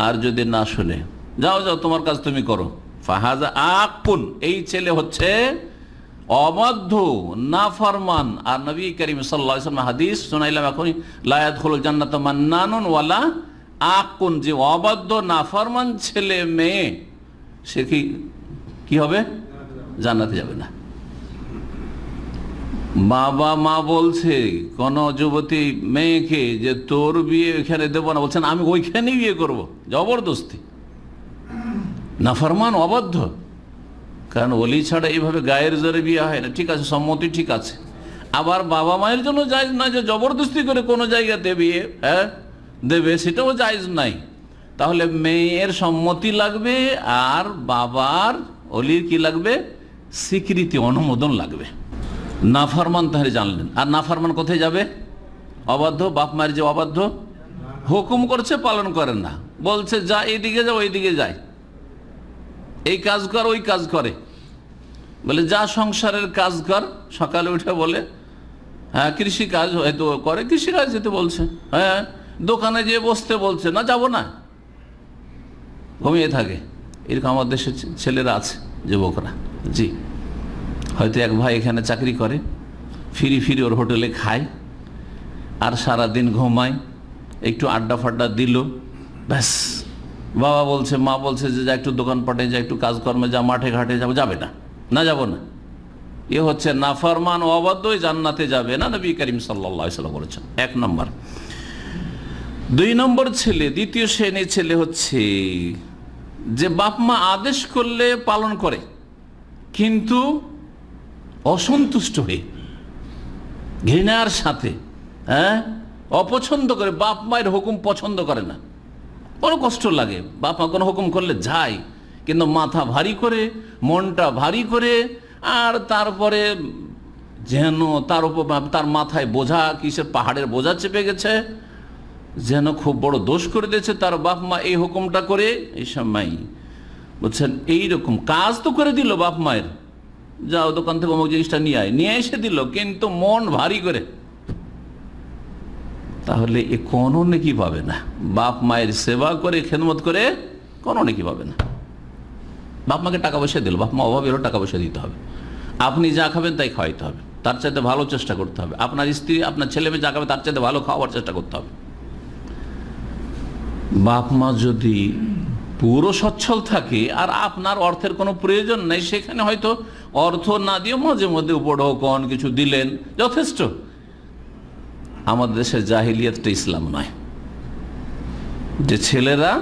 আর যদি না শুনে যাও যাও তোমার কাজ তুমি করো ফাহাজা আকুন এই ছেলে হচ্ছে অবাধ্য না ফরমান আর নবী করিম সাল্লা হাদিস শোনাইলাম এখন লায়াত হল জান্নাত মান্নানুন ওয়ালা আকুন যে অবাধ্য না ফরমান ছেলে মেয়ে সে কি কি হবে জান্নাতে যাবে না বাবা মা বলছে কোন যুবতী মেয়েকে যে তোর বিয়ে এখানে দেবো না বলছেন আমি ওইখানেই বিয়ে করব জবরদস্তি না ফরমান অবাধ্য কারণ ওলি ছাড়া এইভাবে গায়ের জোরে বিয়ে হয় না ঠিক আছে সম্মতি ঠিক আছে আবার বাবা মায়ের জন্য যাইজ না যে জবরদস্তি করে কোনো জায়গাতে বিয়ে হ্যাঁ দেবে সেটাও যাইজ নাই তাহলে মেয়ের সম্মতি লাগবে আর বাবার অলির কি লাগবে স্বীকৃতি অনুমোদন লাগবে নাফারমান তাহলে জানলেন আর নাফারমান কোথায় যাবে অবাধ্য বাপ মায়ের যে অবাধ্য হুকুম করছে পালন করেন না বলছে যা এদিকে যা ওইদিকে যায় এই কাজ কর ওই কাজ করে বলে যা সংসারের কাজ কর সকালে উঠে বলে হ্যাঁ কৃষি কাজ হয়তো করে কৃষি কাজ যেতে বলছে হ্যাঁ দোকানে যেয়ে বসতে বলছে না যাব না ঘুমিয়ে থাকে এরকম আমার দেশের ছেলেরা আছে যুবকরা জি হয়তো এক ভাই এখানে চাকরি করে ফিরি ফিরি ওর হোটেলে খায় আর সারা দিন ঘুমায় একটু আড্ডা ফাড্ডা দিল ব্যাস বাবা বলছে মা বলছে যে যা একটু দোকানপাটে যা একটু কাজকর্মে যা মাঠে ঘাটে যাবো যাবে না না যাব না এ হচ্ছে নাফারমান অবাধ্যই জান্নাতে যাবে না নবী করিম সাল্লাম বলেছেন এক নম্বর দুই নম্বর ছেলে দ্বিতীয় শ্রেণীর ছেলে হচ্ছে যে বাপ মা আদেশ করলে পালন করে কিন্তু অসন্তুষ্ট হয়ে ঘৃণার সাথে হ্যাঁ অপছন্দ করে বাপ মায়ের হুকুম পছন্দ করে না বড় কষ্ট লাগে বাপ মা কোনো হুকুম করলে যায় কিন্তু মাথা ভারী করে মনটা ভারী করে আর তারপরে যেন তার উপর তার মাথায় বোঝা কিসের পাহাড়ের বোঝা চেপে গেছে যেন খুব বড় দোষ করে দিয়েছে তার বাপ মা এই হুকুমটা করে এই সময় বলছেন এইরকম কাজ তো করে দিল বাপ মায়ের যাও দোকান থেকে অমুক জিনিসটা নিয়ে আয় নিয়ে এসে দিল কিন্তু মন ভারী করে তাহলে এ কোনো নাকি পাবে না বাপ মায়ের সেবা করে খেদমত করে কোনো নাকি পাবে না বাপ মাকে টাকা পয়সা দিল বাপ মা এরও টাকা পয়সা দিতে হবে আপনি যা খাবেন তাই খাওয়াইতে হবে তার চাইতে ভালো চেষ্টা করতে হবে আপনার স্ত্রী আপনার ছেলে মেয়ে যা খাবে তার চাইতে ভালো খাওয়ার চেষ্টা করতে হবে বাপ মা যদি পুরো সচ্ছল থাকে আর আপনার অর্থের কোনো প্রয়োজন নেই সেখানে হয়তো অর্থ না দিয়ে মাঝে মধ্যে উপঢ়কন কিছু দিলেন যথেষ্ট আমাদের দেশের জাহিলিয়াতটা ইসলাম নয় যে ছেলেরা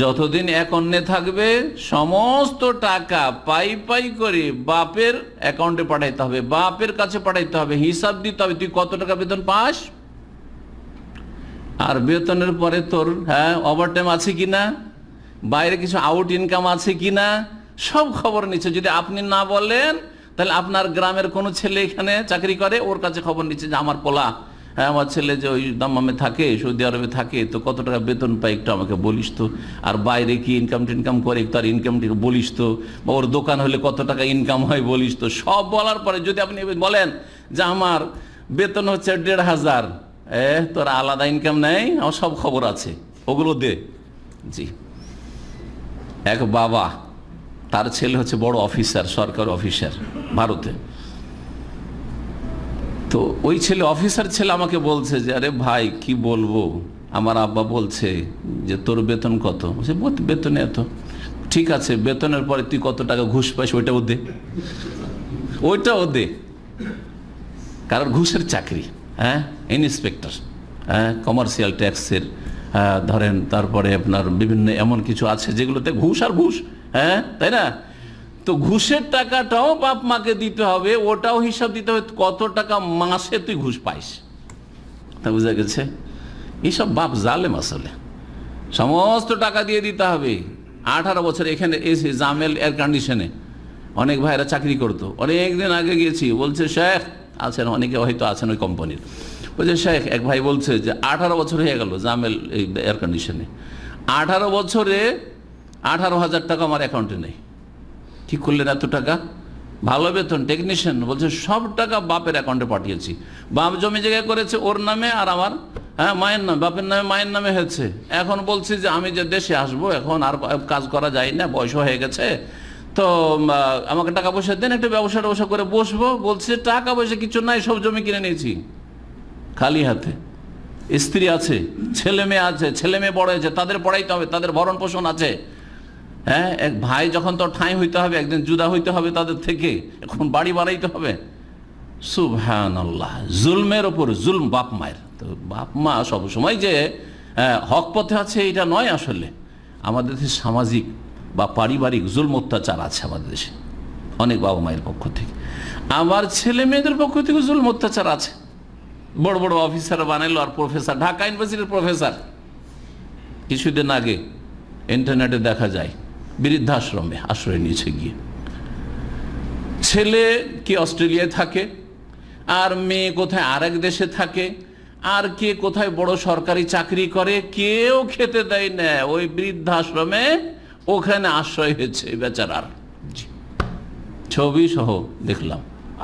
যতদিন এক অন্যে থাকবে সমস্ত টাকা পাই পাই করে বাপের অ্যাকাউন্টে পাঠাইতে হবে বাপের কাছে পাঠাইতে হবে হিসাব দিতে হবে তুই কত টাকা বেতন পাস আর বেতনের পরে তোর হ্যাঁ ওভার টাইম আছে কিনা বাইরে কিছু আউট ইনকাম আছে কিনা সব খবর নিচ্ছে যদি আপনি না বলেন তাহলে আপনার গ্রামের কোনো ছেলে এখানে চাকরি করে ওর কাছে খবর নিচ্ছে যে আমার পোলা হ্যাঁ আমার ছেলে যে ওই দাম্মামে থাকে সৌদি আরবে থাকে তো কত টাকা বেতন পায় একটু আমাকে বলিস তো আর বাইরে কি ইনকাম টিনকাম করে তার ইনকাম বলিস তো বা ওর দোকান হলে কত টাকা ইনকাম হয় বলিস তো সব বলার পরে যদি আপনি বলেন যে আমার বেতন হচ্ছে দেড় হাজার এ তোর আলাদা ইনকাম নেই আমার সব খবর আছে ওগুলো দে জি এক বাবা তার ছেলে হচ্ছে বড় অফিসার সরকার অফিসার ভারতে তো ওই ছেলে অফিসার ছেলে আমাকে বলছে যে আরে ভাই কি বলবো আমার আব্বা বলছে যে তোর বেতন কত বলছে বেতন এত ঠিক আছে বেতনের পরে তুই কত টাকা ঘুষ পাইস ওইটাও দে ওইটাও দে কারণ ঘুষের চাকরি হ্যাঁ ইন্সপেক্টর হ্যাঁ কমার্শিয়াল ট্যাক্সের ধরেন তারপরে আপনার বিভিন্ন এমন কিছু আছে যেগুলোতে ঘুষ আর ঘুষ হ্যাঁ তাই না তো ঘুষের টাকাটাও বাপ মাকে দিতে হবে ওটাও হিসাব দিতে হবে কত টাকা মাসে তুই ঘুষ পাইস তা বোঝা গেছে এইসব বাপ জালেম আসলে সমস্ত টাকা দিয়ে দিতে হবে আঠারো বছর এখানে এসে জামেল এয়ার কন্ডিশনে অনেক ভাইরা চাকরি করতো অনেক দিন আগে গিয়েছি বলছে শেখ আছেন অনেকে হয়তো আছেন ওই কোম্পানির বলছে শেখ এক ভাই বলছে যে আঠারো বছর হয়ে গেল জামেল এই এয়ার কন্ডিশনে আঠারো বছরে আঠারো হাজার টাকা আমার অ্যাকাউন্টে নেই কি করলেন এত টাকা ভালো বেতন টেকনিশিয়ান বলছে সব টাকা বাপের অ্যাকাউন্টে পাঠিয়েছি বাপ জমি জায়গায় করেছে ওর নামে আর আমার হ্যাঁ মায়ের নাম বাপের নামে মায়ের নামে হয়েছে এখন বলছি যে আমি যে দেশে আসবো এখন আর কাজ করা যায় না বয়স হয়ে গেছে তো আমাকে টাকা পয়সা দেন একটা ব্যবসা টবসা করে বসবো বলছে টাকা পয়সা কিছু নাই সব জমি কিনে নিয়েছি খালি হাতে স্ত্রী আছে ছেলে মেয়ে আছে ছেলে মেয়ে বড় হয়েছে তাদের পড়াইতে হবে তাদের ভরণ পোষণ আছে হ্যাঁ এক ভাই যখন তো ঠাঁই হইতে হবে একদিন জুদা হইতে হবে তাদের থেকে এখন বাড়ি বাড়াইতে হবে সুভান আল্লাহ জুলমের ওপর জুলম বাপ মায়ের তো বাপ মা সবসময় যে হ্যাঁ, হক পথে আছে এটা নয় আসলে আমাদের দেশে সামাজিক বা পারিবারিক জুলম অত্যাচার আছে আমাদের দেশে অনেক বাবা মায়ের পক্ষ থেকে আমার ছেলে মেয়েদের পক্ষ থেকে জুল অত্যাচার আছে বড় বড় অফিসার বানাইলো আর প্রফেসর ঢাকা ইউনিভার্সিটির প্রফেসর কিছুদিন আগে ইন্টারনেটে দেখা যায় বৃদ্ধাশ্রমে আশ্রয় নিয়েছে গিয়ে ছেলে কি অস্ট্রেলিয়ায় থাকে আর মেয়ে কোথায় আরেক দেশে থাকে আর কে কোথায় বড় সরকারি চাকরি করে কেউ খেতে দেয় না ওই বৃদ্ধাশ্রমে ওখানে আশ্রয় হয়েছে বেচারার ছবি সহ দেখলাম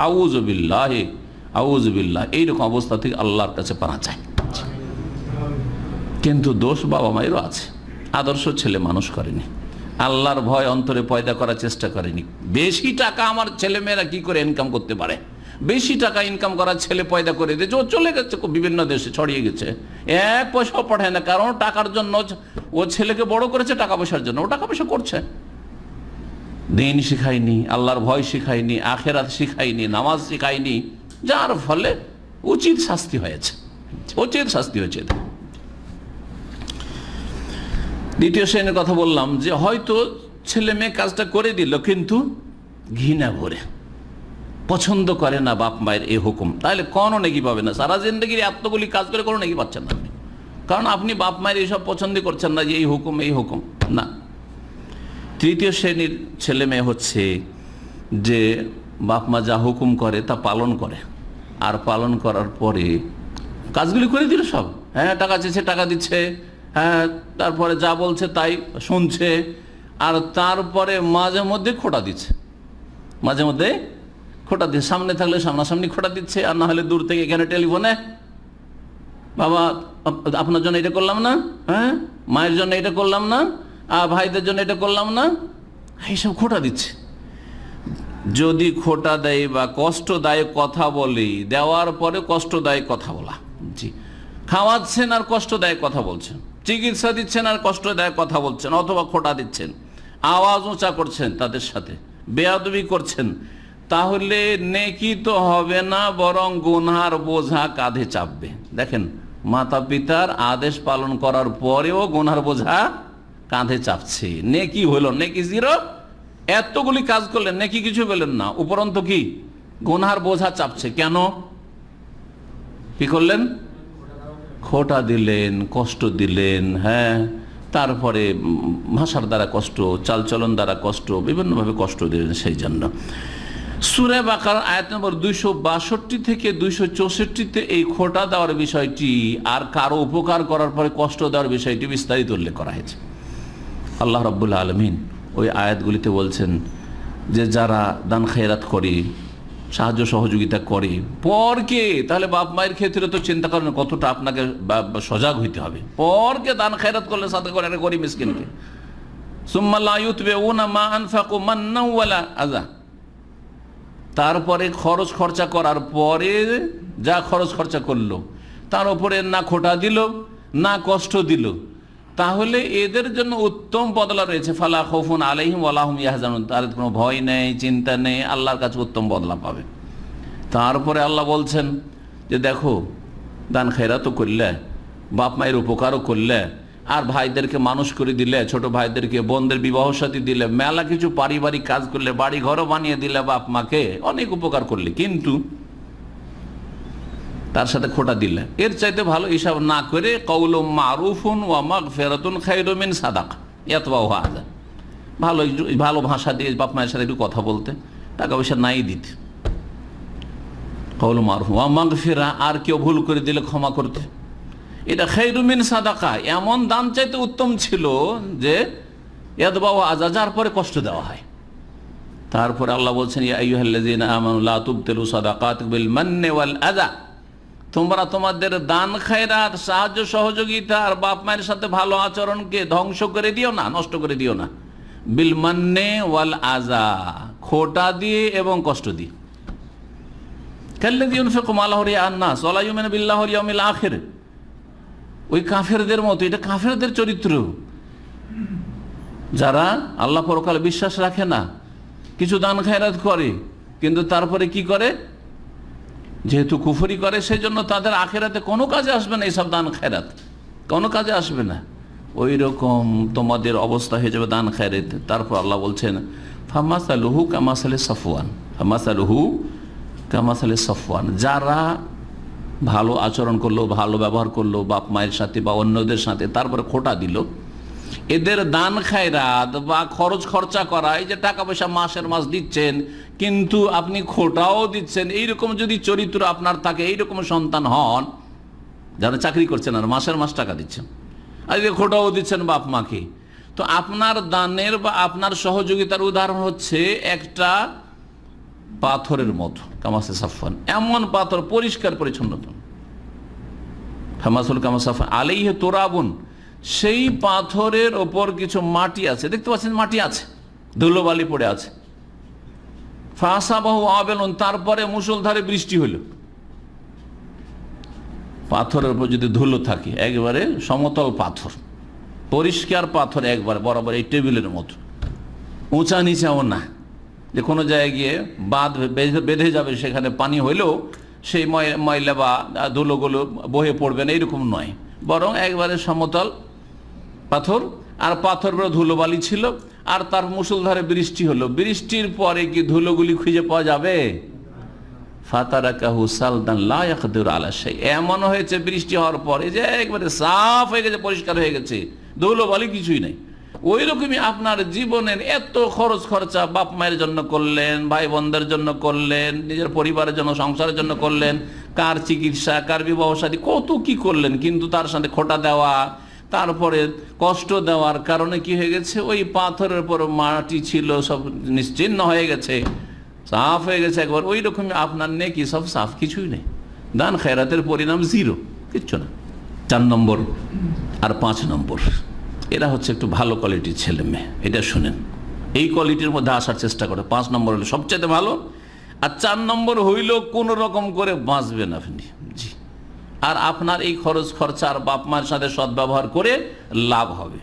আউজবিল্লাহ আউজবিল্লাহ এইরকম অবস্থা থেকে আল্লাহর কাছে পারা যায় কিন্তু দোষ বাবা মায়েরও আছে আদর্শ ছেলে মানুষ করেনি আল্লাহর ভয় অন্তরে পয়দা করার চেষ্টা করেনি বেশি টাকা আমার ছেলেমেয়েরা কি করে ইনকাম করতে পারে বেশি টাকা ইনকাম করার ছেলে পয়দা করে দিয়েছে ও চলে গেছে বিভিন্ন দেশে ছড়িয়ে গেছে এক পয়সাও পাঠায় না কারণ টাকার জন্য ও ছেলেকে বড় করেছে টাকা পয়সার জন্য ও টাকা পয়সা করছে দিন শিখায়নি আল্লাহর ভয় শিখায়নি আখেরাত শিখায়নি নামাজ শিখায়নি যার ফলে উচিত শাস্তি হয়েছে উচিত শাস্তি হয়েছে দ্বিতীয় শ্রেণীর কথা বললাম যে হয়তো ছেলে মেয়ে কাজটা করে দিল কিন্তু ঘৃণা ভরে পছন্দ করে না বাপ মায়ের এই হুকুম তাহলে কোনো নাকি পাবে না সারা জিন্দগির এতগুলি কাজ করে কোনো নাকি পাচ্ছেন না আপনি কারণ আপনি বাপ মায়ের এইসব পছন্দ করছেন না যে এই হুকুম এই হুকুম না তৃতীয় শ্রেণীর ছেলে মেয়ে হচ্ছে যে বাপ মা যা হুকুম করে তা পালন করে আর পালন করার পরে কাজগুলি করে দিল সব হ্যাঁ টাকা চেয়েছে টাকা দিচ্ছে হ্যাঁ তারপরে যা বলছে তাই শুনছে আর তারপরে মাঝে মধ্যে খোটা দিচ্ছে মাঝে মধ্যে খোটা দিচ্ছে সামনে থাকলে সামনাসামনি খোটা দিচ্ছে আর না হলে দূর থেকে এখানে টেলিফোনে বাবা আপনার জন্য এটা করলাম না হ্যাঁ মায়ের জন্য এটা করলাম না আর ভাইদের জন্য এটা করলাম না এইসব খোটা দিচ্ছে যদি খোটা দেয় বা কষ্টদায়ক কথা বলি দেওয়ার পরে কষ্টদায়ক কথা বলা জি খাওয়াচ্ছেন আর কষ্টদায়ক কথা বলছেন চিকিৎসা দিচ্ছেন আর কষ্ট দেয় কথা বলছেন অথবা খোটা দিচ্ছেন আওয়াজ উঁচা করছেন তাদের সাথে বেয়াদবি করছেন তাহলে নেকি তো হবে না বরং গুনহার বোঝা কাঁধে চাপবে দেখেন মাতা পিতার আদেশ পালন করার পরেও গুনহার বোঝা কাঁধে চাপছে নেকি হইল নেকি জিরো এতগুলি কাজ করলেন নেকি কিছু পেলেন না উপরন্ত কি গুনহার বোঝা চাপছে কেন কি করলেন খোটা দিলেন কষ্ট দিলেন হ্যাঁ তারপরে ভাষার দ্বারা কষ্ট চালচলন দ্বারা কষ্ট বিভিন্নভাবে কষ্ট দিলেন সেই জন্য সুরে বাকার আয়াত নম্বর দুইশো বাষট্টি থেকে দুইশো চৌষট্টিতে এই খোটা দেওয়ার বিষয়টি আর কারো উপকার করার পরে কষ্ট দেওয়ার বিষয়টি বিস্তারিত উল্লেখ করা হয়েছে আল্লাহ রব্বুল আলমিন ওই আয়াতগুলিতে বলছেন যে যারা দান খেরাত করি সাহায্য সহযোগিতা করে পর কে তাহলে বাপ মায়ের ক্ষেত্রে তো চিন্তা করেন কতটা আপনাকে সজাগ হইতে হবে পরকে দান খায়রাত করলে সাথে করে একটা গরিব মিসকিনকে তারপরে খরচ খরচা করার পরে যা খরচ খরচা করলো তার উপরে না খোটা দিল না কষ্ট দিল তাহলে এদের জন্য উত্তম বদলা রয়েছে ফালা খৌফুন আলহিম আলাহম ইয়াহজানুন তাদের কোনো ভয় নেই চিন্তা নেই আল্লাহর কাছে উত্তম বদলা পাবে তারপরে আল্লাহ বলছেন যে দেখো দান তো করলে বাপ মায়ের উপকারও করলে আর ভাইদেরকে মানুষ করে দিলে ছোট ভাইদেরকে বোনদের বিবাহ সাথী দিলে মেলা কিছু পারিবারিক কাজ করলে বাড়ি ঘরও বানিয়ে দিলে বাপ মাকে অনেক উপকার করলে কিন্তু তার সাথে খোটা দিলে এর চাইতে ভালো হিসাব না করে কৌল মারুফুন ওয়া মাগ ফেরাতুন খাইরমিন সাদাক ইয়াতবাউ আজা ভালো ভালো ভাষা দিয়ে বাপ মায়ের সাথে একটু কথা বলতে টাকা পয়সা নাই দিতে কৌল মারুফ ওয়া ফেরা আর কেউ ভুল করে দিলে ক্ষমা করতে এটা খেরুমিন সাদাকা এমন দান চাইতে উত্তম ছিল যে ইয়াদবাউ আজা যার পরে কষ্ট দেওয়া হয় তারপরে আল্লাহ বলছেন ইয়া আইয়ুহাল্লাযীনা আমানু লা তুবতিলু সাদাকাতুকুম বিল মান্নি ওয়াল আযা তোমরা তোমাদের দান খায়রাত সাহায্য সহযোগিতা আর বাপ মায়ের সাথে ভালো আচরণকে ধ্বংস করে দিও না নষ্ট করে দিও না বিল মান্নে ওয়াল আজা খোটা দিয়ে এবং কষ্ট দিয়ে খেললে দিউন ফেকুম আল্লাহরি আন্না সলাইমেন ওই কাফেরদের মতো এটা কাফেরদের চরিত্র যারা আল্লাহ পরকাল বিশ্বাস রাখে না কিছু দান খায়রাত করে কিন্তু তারপরে কি করে যেহেতু কুফরি করে সেই জন্য তাদের আখেরাতে কোনো কাজে আসবে না এইসব দান খেরাত কোনো কাজে আসবে না ওই রকম তোমাদের অবস্থা হয়ে যাবে দান খায়রাত তারপর আল্লাহ বলছেন ফামাসালুহু কামাসালে সফওয়ান লুহু কামাসালে সফওয়ান যারা ভালো আচরণ করলো ভালো ব্যবহার করলো বাপ মায়ের সাথে বা অন্যদের সাথে তারপরে খোটা দিল এদের দান খায়রাত বা খরচ খরচা করা এই যে টাকা পয়সা মাসের মাস দিচ্ছেন কিন্তু আপনি খোটাও দিচ্ছেন এইরকম যদি চরিত্র আপনার থাকে এইরকম সন্তান হন যারা চাকরি করছেন আর মাসের মাস টাকা দিচ্ছেন আর খোটাও দিচ্ছেন বাপ মাকে তো আপনার দানের বা আপনার সহযোগিতার উদাহরণ হচ্ছে একটা পাথরের মতো কামাসে সাফান এমন পাথর পরিষ্কার পরিচ্ছন্নতা ফেমাসুল কামাসাফান আলেইহে তোরাবুন সেই পাথরের ওপর কিছু মাটি আছে দেখতে পাচ্ছেন মাটি আছে ধুলোবালি পড়ে আছে ফাঁসাবাহু আবেলন তারপরে মুসলধারে বৃষ্টি হলো পাথরের উপর যদি ধুলো থাকে একবারে সমতল পাথর পরিষ্কার পাথর একবার বরাবর এই টেবিলের মতো উঁচা নিচাও না যে কোনো জায়গায় বাঁধ বেঁধে যাবে সেখানে পানি হইলেও সেই ময়লা বা ধুলোগুলো বহে পড়বে না এরকম নয় বরং একবারে সমতল পাথর আর পাথর ধুলোবালি ছিল আর তার মুসলধারে বৃষ্টি হলো বৃষ্টির পরে কি ধুলোগুলি খুঁজে পাওয়া যাবে ফাতারাকাহু সালদান লায়াকদুর আলাশাই এমন হয়েছে বৃষ্টি হওয়ার পরে যে একবারে সাফ হয়ে গেছে পরিষ্কার হয়ে গেছে ধুলো বলে কিছুই নাই ওই রকমই আপনার জীবনের এত খরচ খরচা বাপ মায়ের জন্য করলেন ভাই বোনদের জন্য করলেন নিজের পরিবারের জন্য সংসারের জন্য করলেন কার চিকিৎসা কার বিবাহ সাথী কত কি করলেন কিন্তু তার সাথে খোটা দেওয়া তারপরে কষ্ট দেওয়ার কারণে কি হয়ে গেছে ওই পাথরের পর মাটি ছিল সব নিশ্চিন্ন হয়ে গেছে সাফ হয়ে গেছে একবার ওই রকমই আপনার নেই কি সব সাফ কিছুই নেই দান খেরাতের পরিণাম জিরো কিচ্ছু না চার নম্বর আর পাঁচ নম্বর এরা হচ্ছে একটু ভালো কোয়ালিটির ছেলে মেয়ে এটা শুনেন এই কোয়ালিটির মধ্যে আসার চেষ্টা করে পাঁচ নম্বর হলো সবচেয়ে ভালো আর চার নম্বর হইলেও কোনো রকম করে বাঁচবেন আপনি আর আপনার এই খরচ খরচা আর বাপ মার সাথে সদ্ব্যবহার করে লাভ হবে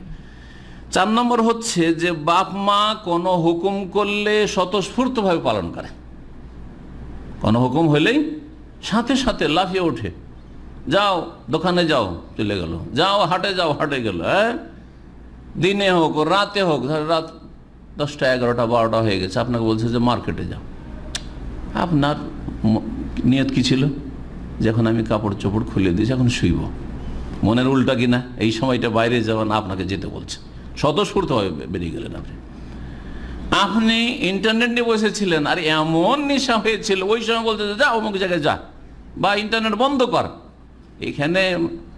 চার নম্বর হচ্ছে যে বাপ মা কোনো হুকুম করলে স্বতঃস্ফূর্তভাবে পালন করে কোনো হুকুম হলেই সাথে সাথে লাফিয়ে ওঠে যাও দোকানে যাও চলে গেল যাও হাটে যাও হাটে গেল হ্যাঁ দিনে হোক রাতে হোক রাত দশটা এগারোটা বারোটা হয়ে গেছে আপনাকে বলছে যে মার্কেটে যাও আপনার নিয়ত কি ছিল যখন আমি কাপড় চোপড় খুলে দিই যখন শুইব মনের উল্টা কিনা এই সময়টা বাইরে যাওয়া না আপনাকে যেতে বলছে স্বতঃস্ফূর্তভাবে বেরিয়ে গেলেন আপনি আপনি ইন্টারনেট নিয়ে বসেছিলেন আর এমন নেশা হয়েছিল ওই সময় বলতে যা অমুক জায়গায় যা বা ইন্টারনেট বন্ধ কর এখানে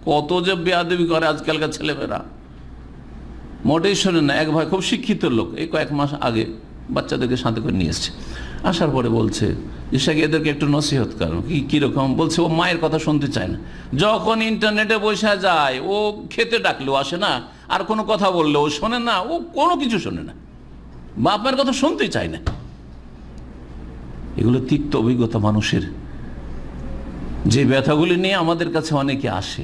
কত যে বেয়াদবি করে আজকালকার ছেলেমেয়েরা মোটেই শোনেন না এক ভাই খুব শিক্ষিত লোক এই কয়েক মাস আগে বাচ্চাদেরকে সাথে করে নিয়ে এসছে আসার পরে বলছে ঈশাকে এদেরকে একটু নসিহত কারণ কি কীরকম বলছে ও মায়ের কথা শুনতে চায় না যখন ইন্টারনেটে বসে যায় ও খেতে ডাকলেও আসে না আর কোনো কথা বললে ও শোনে না ও কোনো কিছু শোনে না বাপের কথা শুনতে চায় না এগুলো তিক্ত অভিজ্ঞতা মানুষের যে ব্যথাগুলি নিয়ে আমাদের কাছে অনেকে আসে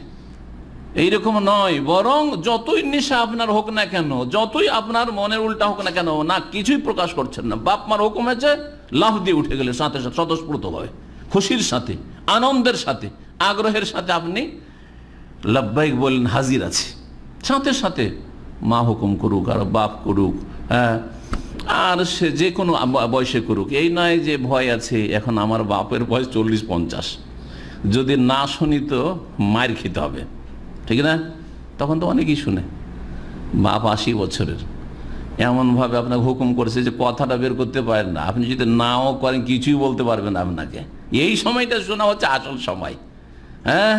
এইরকম নয় বরং যতই নেশা আপনার হোক না কেন যতই আপনার মনের উল্টা হোক না কেন না কিছুই প্রকাশ করছেন না বাপ মার হুকুম আছে লাভ দিয়ে উঠে গেলে সাথে সাথে স্বতঃস্ফূর্তভাবে খুশির সাথে আনন্দের সাথে আগ্রহের সাথে আপনি লাভবাহিক বললেন হাজির আছে সাথে সাথে মা হুকুম করুক আর বাপ করুক হ্যাঁ আর সে যে কোনো বয়সে করুক এই নয় যে ভয় আছে এখন আমার বাপের বয়স চল্লিশ পঞ্চাশ যদি না শুনি তো মায়ের খেতে হবে ঠিক না তখন তো অনেকেই শুনে বাপ আশি বছরের এমনভাবে আপনাকে হুকুম করেছে যে কথাটা বের করতে পারেন না আপনি যদি নাও করেন কিছুই বলতে পারবেন আপনাকে এই সময়টা শোনা হচ্ছে আসল সময় হ্যাঁ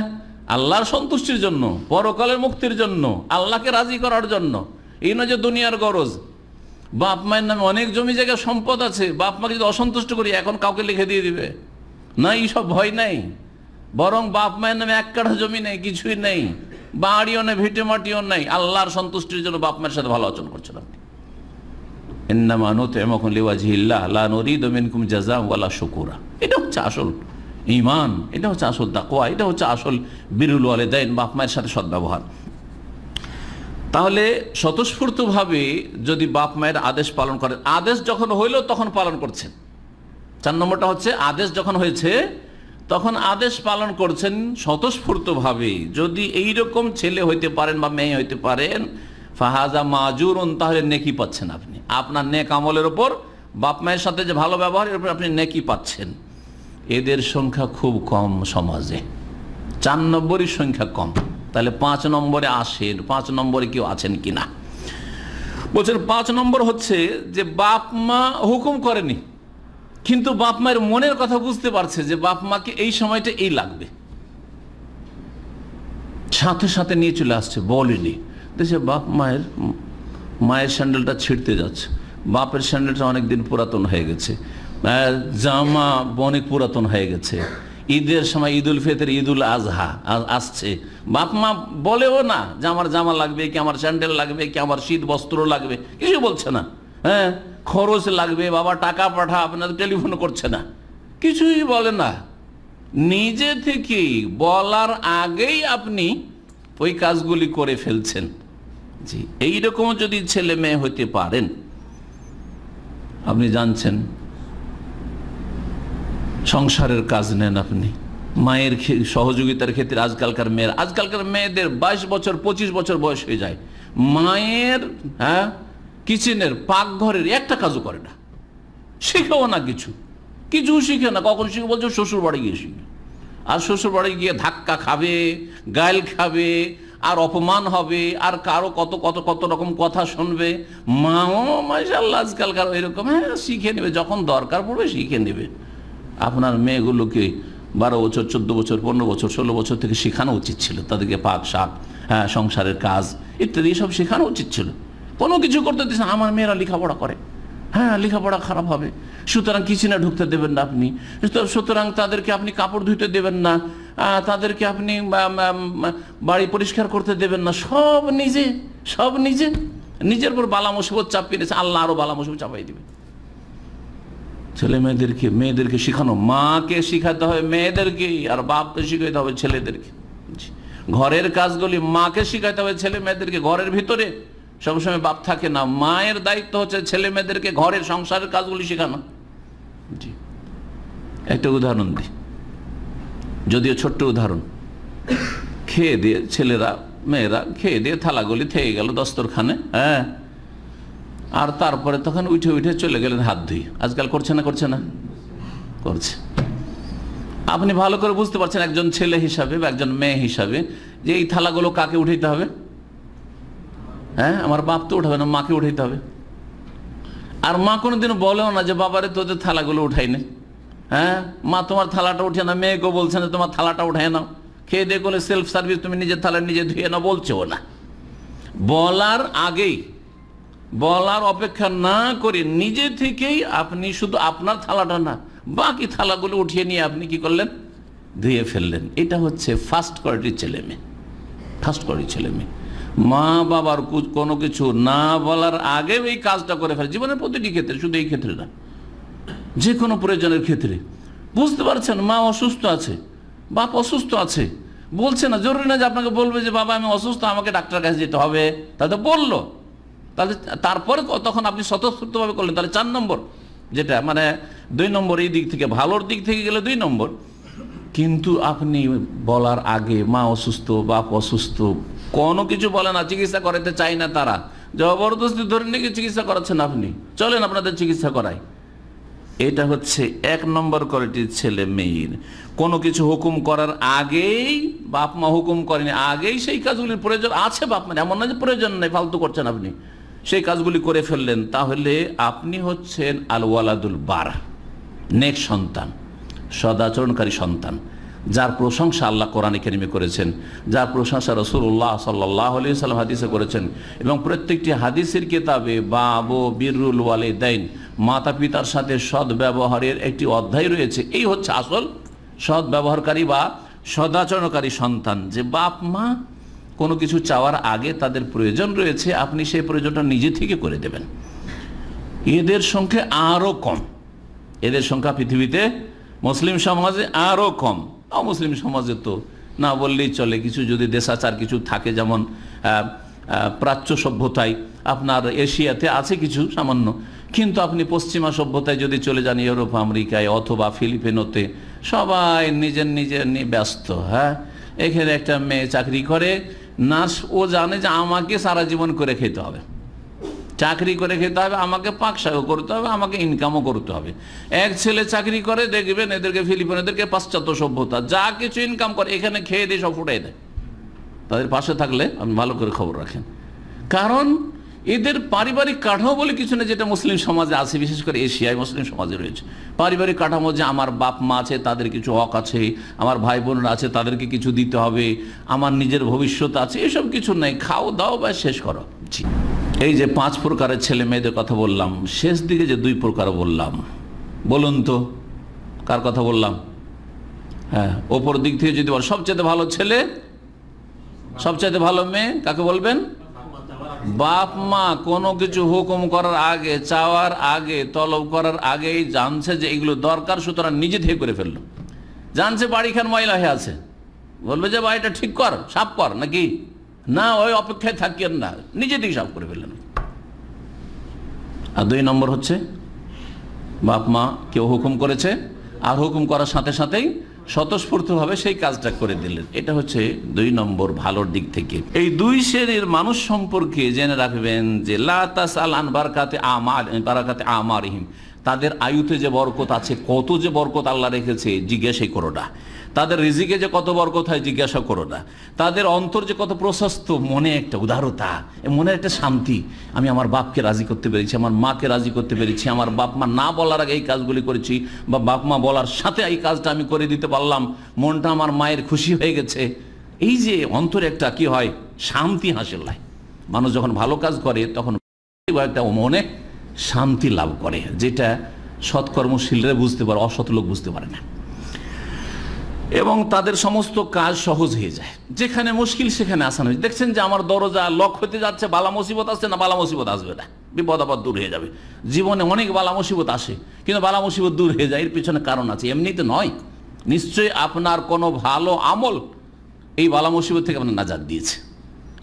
আল্লাহর সন্তুষ্টির জন্য পরকালের মুক্তির জন্য আল্লাহকে রাজি করার জন্য এই নয় যে দুনিয়ার গরজ বাপ মায়ের নামে অনেক জমি জায়গায় সম্পদ আছে বাপ মাকে যদি অসন্তুষ্ট করি এখন কাউকে লিখে দিয়ে দিবে না সব ভয় নাই বরং বাপ মায়ের নামে এক কাঠা জমি নেই কিছুই নেই বাড়িও নেই ভিটে মাটিও নেই আল্লাহর সন্তুষ্টির জন্য বাপ মায়ের সাথে ভালো আচরণ করছেন আপনি এটা হচ্ছে আসল ইমান এটা হচ্ছে আসল এটা হচ্ছে আসল বাপ মায়ের সাথে সদ্ব্যবহার তাহলে স্বতঃস্ফূর্তভাবে যদি বাপ মায়ের আদেশ পালন করেন আদেশ যখন হইল তখন পালন করছেন চার নম্বরটা হচ্ছে আদেশ যখন হয়েছে তখন আদেশ পালন করছেন স্বতঃস্ফূর্তভাবে যদি এই রকম ছেলে হইতে পারেন বা মেয়ে হইতে পারেন ফাহাজা মাজুর তাহলে নেকি পাচ্ছেন আপনি আপনার নেক আমলের ওপর বাপ মায়ের সাথে যে ভালো ব্যবহার এর আপনি নেকি পাচ্ছেন এদের সংখ্যা খুব কম সমাজে চার নম্বরই সংখ্যা কম তাহলে পাঁচ নম্বরে আসেন পাঁচ নম্বরে কেউ আছেন কি না বলছেন পাঁচ নম্বর হচ্ছে যে বাপ মা হুকুম করেনি কিন্তু বাপ মায়ের মনের কথা বুঝতে পারছে যে বাপ মাকে এই সময়টা এই লাগবে সাথে সাথে নিয়ে চলে আসছে বলেনি করতেছে বাপ মায়ের মায়ের স্যান্ডেলটা ছিঁড়তে যাচ্ছে বাপের স্যান্ডেলটা অনেক দিন পুরাতন হয়ে গেছে জামা অনেক পুরাতন হয়ে গেছে ঈদের সময় ঈদুল ফেতের ঈদুল আজহা আসছে বাপ মা বলেও না যে আমার জামা লাগবে কি আমার স্যান্ডেল লাগবে কি আমার শীত বস্ত্র লাগবে কিছু বলছে না হ্যাঁ খরচ লাগবে বাবা টাকা পাঠা আপনাদের টেলিফোন করছে না কিছুই বলে না নিজে থেকে বলার আগেই আপনি ওই কাজগুলি করে ফেলছেন জি এইরকম যদি ছেলে মেয়ে হইতে পারেন আপনি জানছেন সংসারের কাজ নেন আপনি মায়ের সহযোগিতার ক্ষেত্রে আজকালকার মেয়ের আজকালকার মেয়েদের ২২ বছর ২৫ বছর বয়স হয়ে যায় মায়ের হ্যাঁ কিচেনের পাকঘরের একটা কাজও করে না শিখেও না কিছু কিছু শিখে না কখন শিখে বলছো শ্বশুর বাড়ি গিয়ে শিখে আর শ্বশুর বাড়ি গিয়ে ধাক্কা খাবে গাইল খাবে আর অপমান হবে আর কারো কত কত কত রকম কথা শুনবে মাও মাসাল্লাহ আজকালকার এরকম হ্যাঁ শিখে নেবে যখন দরকার পড়বে শিখে নেবে আপনার মেয়েগুলোকে বারো বছর চোদ্দ বছর পনেরো বছর ষোলো বছর থেকে শেখানো উচিত ছিল তাদেরকে পাক শাক হ্যাঁ সংসারের কাজ ইত্যাদি সব শেখানো উচিত ছিল কোনো কিছু করতে দিচ্ছে আমার মেয়েরা লেখাপড়া করে হ্যাঁ লেখাপড়া খারাপ হবে সুতরাং কিছু না ঢুকতে দেবেন না আপনি সুতরাং তাদেরকে আপনি কাপড় ধুইতে দেবেন না তাদেরকে আপনি বাড়ি পরিষ্কার করতে দেবেন না সব নিজে সব নিজে নিজের উপর বালা মুসিবত চাপিয়ে দিয়েছে আল্লাহ আরো বালা মুসিবত চাপাই দেবে ছেলে মেয়েদেরকে মেয়েদেরকে শেখানো মাকে শিখাতে হবে মেয়েদেরকে আর বাপকে শিখাইতে হবে ছেলেদেরকে ঘরের কাজগুলি মাকে শিখাইতে হবে ছেলে মেয়েদেরকে ঘরের ভিতরে সবসময় বাপ থাকে না মায়ের দায়িত্ব হচ্ছে ছেলে মেয়েদেরকে ঘরের সংসারের কাজগুলি শেখানো জি একটা উদাহরণ দিই যদিও ছোট্ট উদাহরণ খেয়ে দিয়ে ছেলেরা মেয়েরা খেয়ে দিয়ে থালাগুলি থেকে গেল দস্তরখানে হ্যাঁ আর তারপরে তখন উঠে উঠে চলে গেলেন হাত ধুই আজকাল করছে না করছে না করছে আপনি ভালো করে বুঝতে পারছেন একজন ছেলে হিসাবে বা একজন মেয়ে হিসাবে যে এই থালাগুলো কাকে উঠাইতে হবে হ্যাঁ আমার বাপ তো উঠাবে না মাকে উঠাইতে হবে আর মা কোনোদিন বলেও না যে বাবারে তোদের থালাগুলো উঠাই নে হ্যাঁ মা তোমার থালাটা উঠে না মেয়েকেও বলছে না তোমার থালাটা উঠায় নাও খেয়ে দিয়ে করলে সেলফ সার্ভিস তুমি নিজের থালা নিজে ধুয়ে নাও বলছেও না বলার আগেই বলার অপেক্ষা না করে নিজে থেকেই আপনি শুধু আপনার থালাটা না বাকি থালাগুলো উঠিয়ে নিয়ে আপনি কি করলেন ধুয়ে ফেললেন এটা হচ্ছে ফার্স্ট কোয়ালিটির ছেলে মেয়ে ফার্স্ট কোয়ালিটির ছেলে মেয়ে মা বাবার কোনো কিছু না বলার আগে এই কাজটা করে ফেলে জীবনের প্রতিটি ক্ষেত্রে শুধু এই ক্ষেত্রে না যে কোনো প্রয়োজনের ক্ষেত্রে বুঝতে পারছেন মা অসুস্থ আছে বাপ অসুস্থ আছে বলছে না জরুরি না যে আপনাকে বলবে যে বাবা আমি অসুস্থ আমাকে ডাক্তার কাছে যেতে হবে তাহলে বললো তাহলে তারপরে তখন আপনি স্বতঃস্ফূর্তভাবে করলেন তাহলে চার নম্বর যেটা মানে দুই নম্বর এই দিক থেকে ভালোর দিক থেকে গেলে দুই নম্বর কিন্তু আপনি বলার আগে মা অসুস্থ বাপ অসুস্থ কোনো কিছু বলে না চিকিৎসা করাতে চাই না তারা জবরদস্তি ধরে নাকি চিকিৎসা করাচ্ছেন আপনি চলেন আপনাদের চিকিৎসা করাই এটা হচ্ছে এক নম্বর কোয়ালিটির ছেলে মেয়ের কোনো কিছু হুকুম করার আগেই বাপ মা হুকুম করেনি আগেই সেই কাজগুলির প্রয়োজন আছে বাপ এমন না যে প্রয়োজন নেই ফালতু করছেন আপনি সেই কাজগুলি করে ফেললেন তাহলে আপনি হচ্ছেন আলওয়ালাদুল বার নেক সন্তান সদাচরণকারী সন্তান যার প্রশংসা আল্লাহ কোরআন একাডেমি করেছেন যার প্রশংসা রসুল্লাহ সাল্লাহ আলি সাল্লাম হাদিসে করেছেন এবং প্রত্যেকটি হাদিসের কিতাবে বাবু বীরুল ওয়ালে দেন মাতা পিতার সাথে সৎ ব্যবহারের একটি অধ্যায় রয়েছে এই হচ্ছে আসল সৎ ব্যবহারকারী বা সদাচরণকারী সন্তান যে বাপ মা কোনো কিছু চাওয়ার আগে তাদের প্রয়োজন রয়েছে আপনি সেই প্রয়োজনটা নিজে থেকে করে দেবেন এদের সংখ্যা আরও কম এদের সংখ্যা পৃথিবীতে মুসলিম সমাজে আরও কম অমুসলিম সমাজে তো না বললেই চলে কিছু যদি দেশাচার কিছু থাকে যেমন প্রাচ্য সভ্যতায় আপনার এশিয়াতে আছে কিছু সামান্য কিন্তু আপনি পশ্চিমা সভ্যতায় যদি চলে যান ইউরোপ আমেরিকায় অথবা ফিলিপিনোতে সবাই নিজের নিজের নিয়ে ব্যস্ত হ্যাঁ এখানে একটা মেয়ে চাকরি করে নার্স ও জানে যে আমাকে সারা জীবন করে খেতে হবে চাকরি করে খেতে হবে আমাকে পাকশাও করতে হবে আমাকে ইনকামও করতে হবে এক ছেলে চাকরি করে দেখবেন এদেরকে এদেরকে পাশ্চাত্য সভ্যতা যা কিছু ইনকাম করে এখানে খেয়ে দিয়ে সব ফুটাই দেয় তাদের পাশে থাকলে আপনি ভালো করে খবর রাখেন কারণ এদের পারিবারিক কাঠামো বলে কিছু না যেটা মুসলিম সমাজে আছে বিশেষ করে এশিয়ায় মুসলিম সমাজে রয়েছে পারিবারিক কাঠামো যে আমার বাপ মা আছে তাদের কিছু হক আছে আমার ভাই বোনরা আছে তাদেরকে কিছু দিতে হবে আমার নিজের ভবিষ্যৎ আছে এসব কিছু নাই খাও দাও বা শেষ করো করছি এই যে পাঁচ প্রকারের ছেলে মেয়েদের কথা বললাম শেষ দিকে যে দুই প্রকার বললাম বলুন তো কার কথা বললাম হ্যাঁ ওপর দিক থেকে যদি বল সবচেয়ে ভালো ছেলে সবচাইতে ভালো মেয়ে কাকে বলবেন বাপ মা কোনো কিছু হুকুম করার আগে চাওয়ার আগে তলব করার আগেই জানছে যে এগুলো দরকার সুতরাং নিজে থেকে করে ফেললো জানছে খান ময়লা হয়ে আছে বলবে যে বাড়িটা ঠিক কর সাফ কর নাকি না ওই অপেক্ষায় থাকেন না নিজেদের হিসাব করে ফেলেন আর দুই নম্বর হচ্ছে বাপ মা কেউ হুকুম করেছে আর হুকুম করার সাথে সাথেই স্বতঃস্ফূর্তভাবে সেই কাজটা করে দিলেন এটা হচ্ছে দুই নম্বর ভালোর দিক থেকে এই দুই শ্রেণীর মানুষ সম্পর্কে জেনে রাখবেন যে লাতাস আল আমার বারাকাতে আমার তাদের আয়ুতে যে বরকত আছে কত যে বরকত আল্লাহ রেখেছে জিজ্ঞাসাই করোটা তাদের রিজিকে যে কত বরকত হয় জিজ্ঞাসা করো না তাদের অন্তর যে কত প্রশস্ত মনে একটা উদারতা মনের একটা শান্তি আমি আমার বাপকে রাজি করতে পেরেছি আমার মাকে রাজি করতে পেরেছি আমার বাপ মা না বলার আগে এই কাজগুলি করেছি বা বাপ মা বলার সাথে এই কাজটা আমি করে দিতে পারলাম মনটা আমার মায়ের খুশি হয়ে গেছে এই যে অন্তরে একটা কি হয় শান্তি হাসিল হয় মানুষ যখন ভালো কাজ করে তখন একটা মনে শান্তি লাভ করে যেটা সৎকর্মশীলরা বুঝতে পারে অসৎ লোক বুঝতে পারে না এবং তাদের সমস্ত কাজ সহজ হয়ে যায় যেখানে মুশকিল সেখানে আসান হয়েছে দেখছেন যে আমার দরজা লক হতে যাচ্ছে বালা মুসিবত আসছে না বালা মুসিবত আসবে না বিপদ আপদ দূর হয়ে যাবে জীবনে অনেক বালা মুসিবত আসে কিন্তু বালা মুসিবত দূর হয়ে যায় এর পিছনে কারণ আছে এমনিতে নয় নিশ্চয়ই আপনার কোনো ভালো আমল এই বালা মুসিবত থেকে আপনার নাজাদ দিয়েছে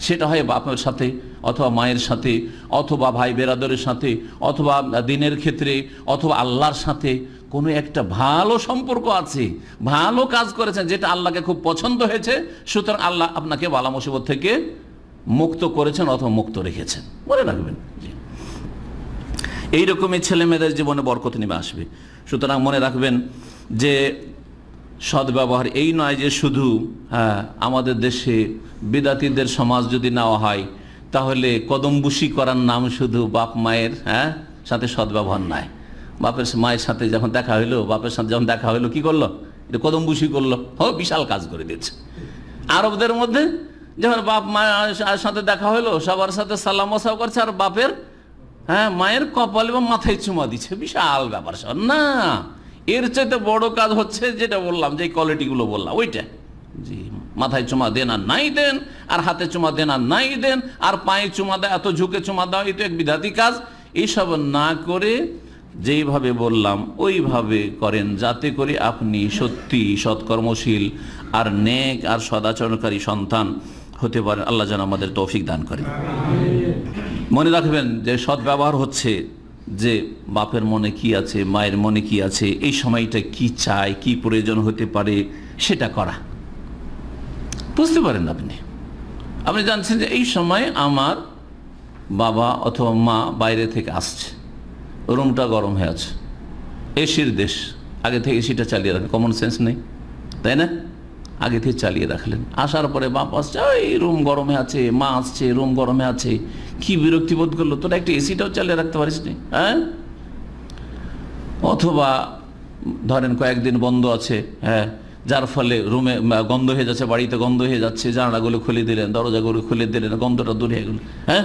সেটা হয় বাপের সাথে অথবা মায়ের সাথে অথবা ভাই বেরাদরের সাথে অথবা দিনের ক্ষেত্রে অথবা আল্লাহর সাথে কোনো একটা ভালো সম্পর্ক আছে ভালো কাজ করেছেন যেটা আল্লাহকে খুব পছন্দ হয়েছে সুতরাং আল্লাহ আপনাকে বালা মুসিবত থেকে মুক্ত করেছেন অথবা মুক্ত রেখেছেন মনে রাখবেন জি এইরকমই ছেলে মেয়েদের জীবনে বরকত নেমে আসবে সুতরাং মনে রাখবেন যে সদ্ব্যবহার এই নয় যে শুধু হ্যাঁ আমাদের দেশে বিদাতিদের সমাজ যদি নেওয়া হয় তাহলে কদম্বুসি করার নাম শুধু বাপ মায়ের হ্যাঁ সাথে সদ্ব্যবহার নয় বাপের মায়ের সাথে যখন দেখা হইলো বাপের সাথে যখন দেখা হইলো কি করলো এটা কদম বুসি করলো হ বিশাল কাজ করে দিচ্ছে আরবদের মধ্যে যখন বাপ মায়ের সাথে দেখা হইলো সবার সাথে সালাম ওসাও করছে আর বাপের হ্যাঁ মায়ের কপাল এবং মাথায় চুমা দিচ্ছে বিশাল ব্যাপার সব না এর চাইতে বড় কাজ হচ্ছে যেটা বললাম যে কোয়ালিটিগুলো বললাম ওইটা জি মাথায় চুমা দেন আর নাই দেন আর হাতে চুমা দেন আর নাই দেন আর পায়ে চুমা দেয় এত ঝুঁকে চুমা দেওয়া এই তো এক বিধাতি কাজ এইসব না করে যেইভাবে বললাম ওইভাবে করেন যাতে করে আপনি সত্যি সৎকর্মশীল আর নেক আর সদাচরণকারী সন্তান হতে পারেন আল্লাহ যেন আমাদের তৌফিক দান করেন মনে রাখবেন যে সৎ ব্যবহার হচ্ছে যে বাপের মনে কি আছে মায়ের মনে কি আছে এই সময়টা কি চায় কি প্রয়োজন হতে পারে সেটা করা বুঝতে পারেন আপনি আপনি জানছেন যে এই সময় আমার বাবা অথবা মা বাইরে থেকে আসছে রুমটা গরম হয়ে আছে এসির দেশ আগে থেকে এসিটা চালিয়ে রাখেন কমন সেন্স নেই তাই না আগে থেকে চালিয়ে রাখলেন আসার পরে বাপ আসছে ওই রুম গরমে আছে মা আসছে রুম গরমে আছে কি বিরক্তি বোধ করলো তোরা একটা এসিটাও চালিয়ে রাখতে পারিস নি হ্যাঁ অথবা ধরেন কয়েকদিন বন্ধ আছে হ্যাঁ যার ফলে রুমে গন্ধ হয়ে যাচ্ছে বাড়িতে গন্ধ হয়ে যাচ্ছে জানালাগুলো খুলে দিলেন দরজাগুলো খুলে দিলেন গন্ধটা দূরে হয়ে গেল হ্যাঁ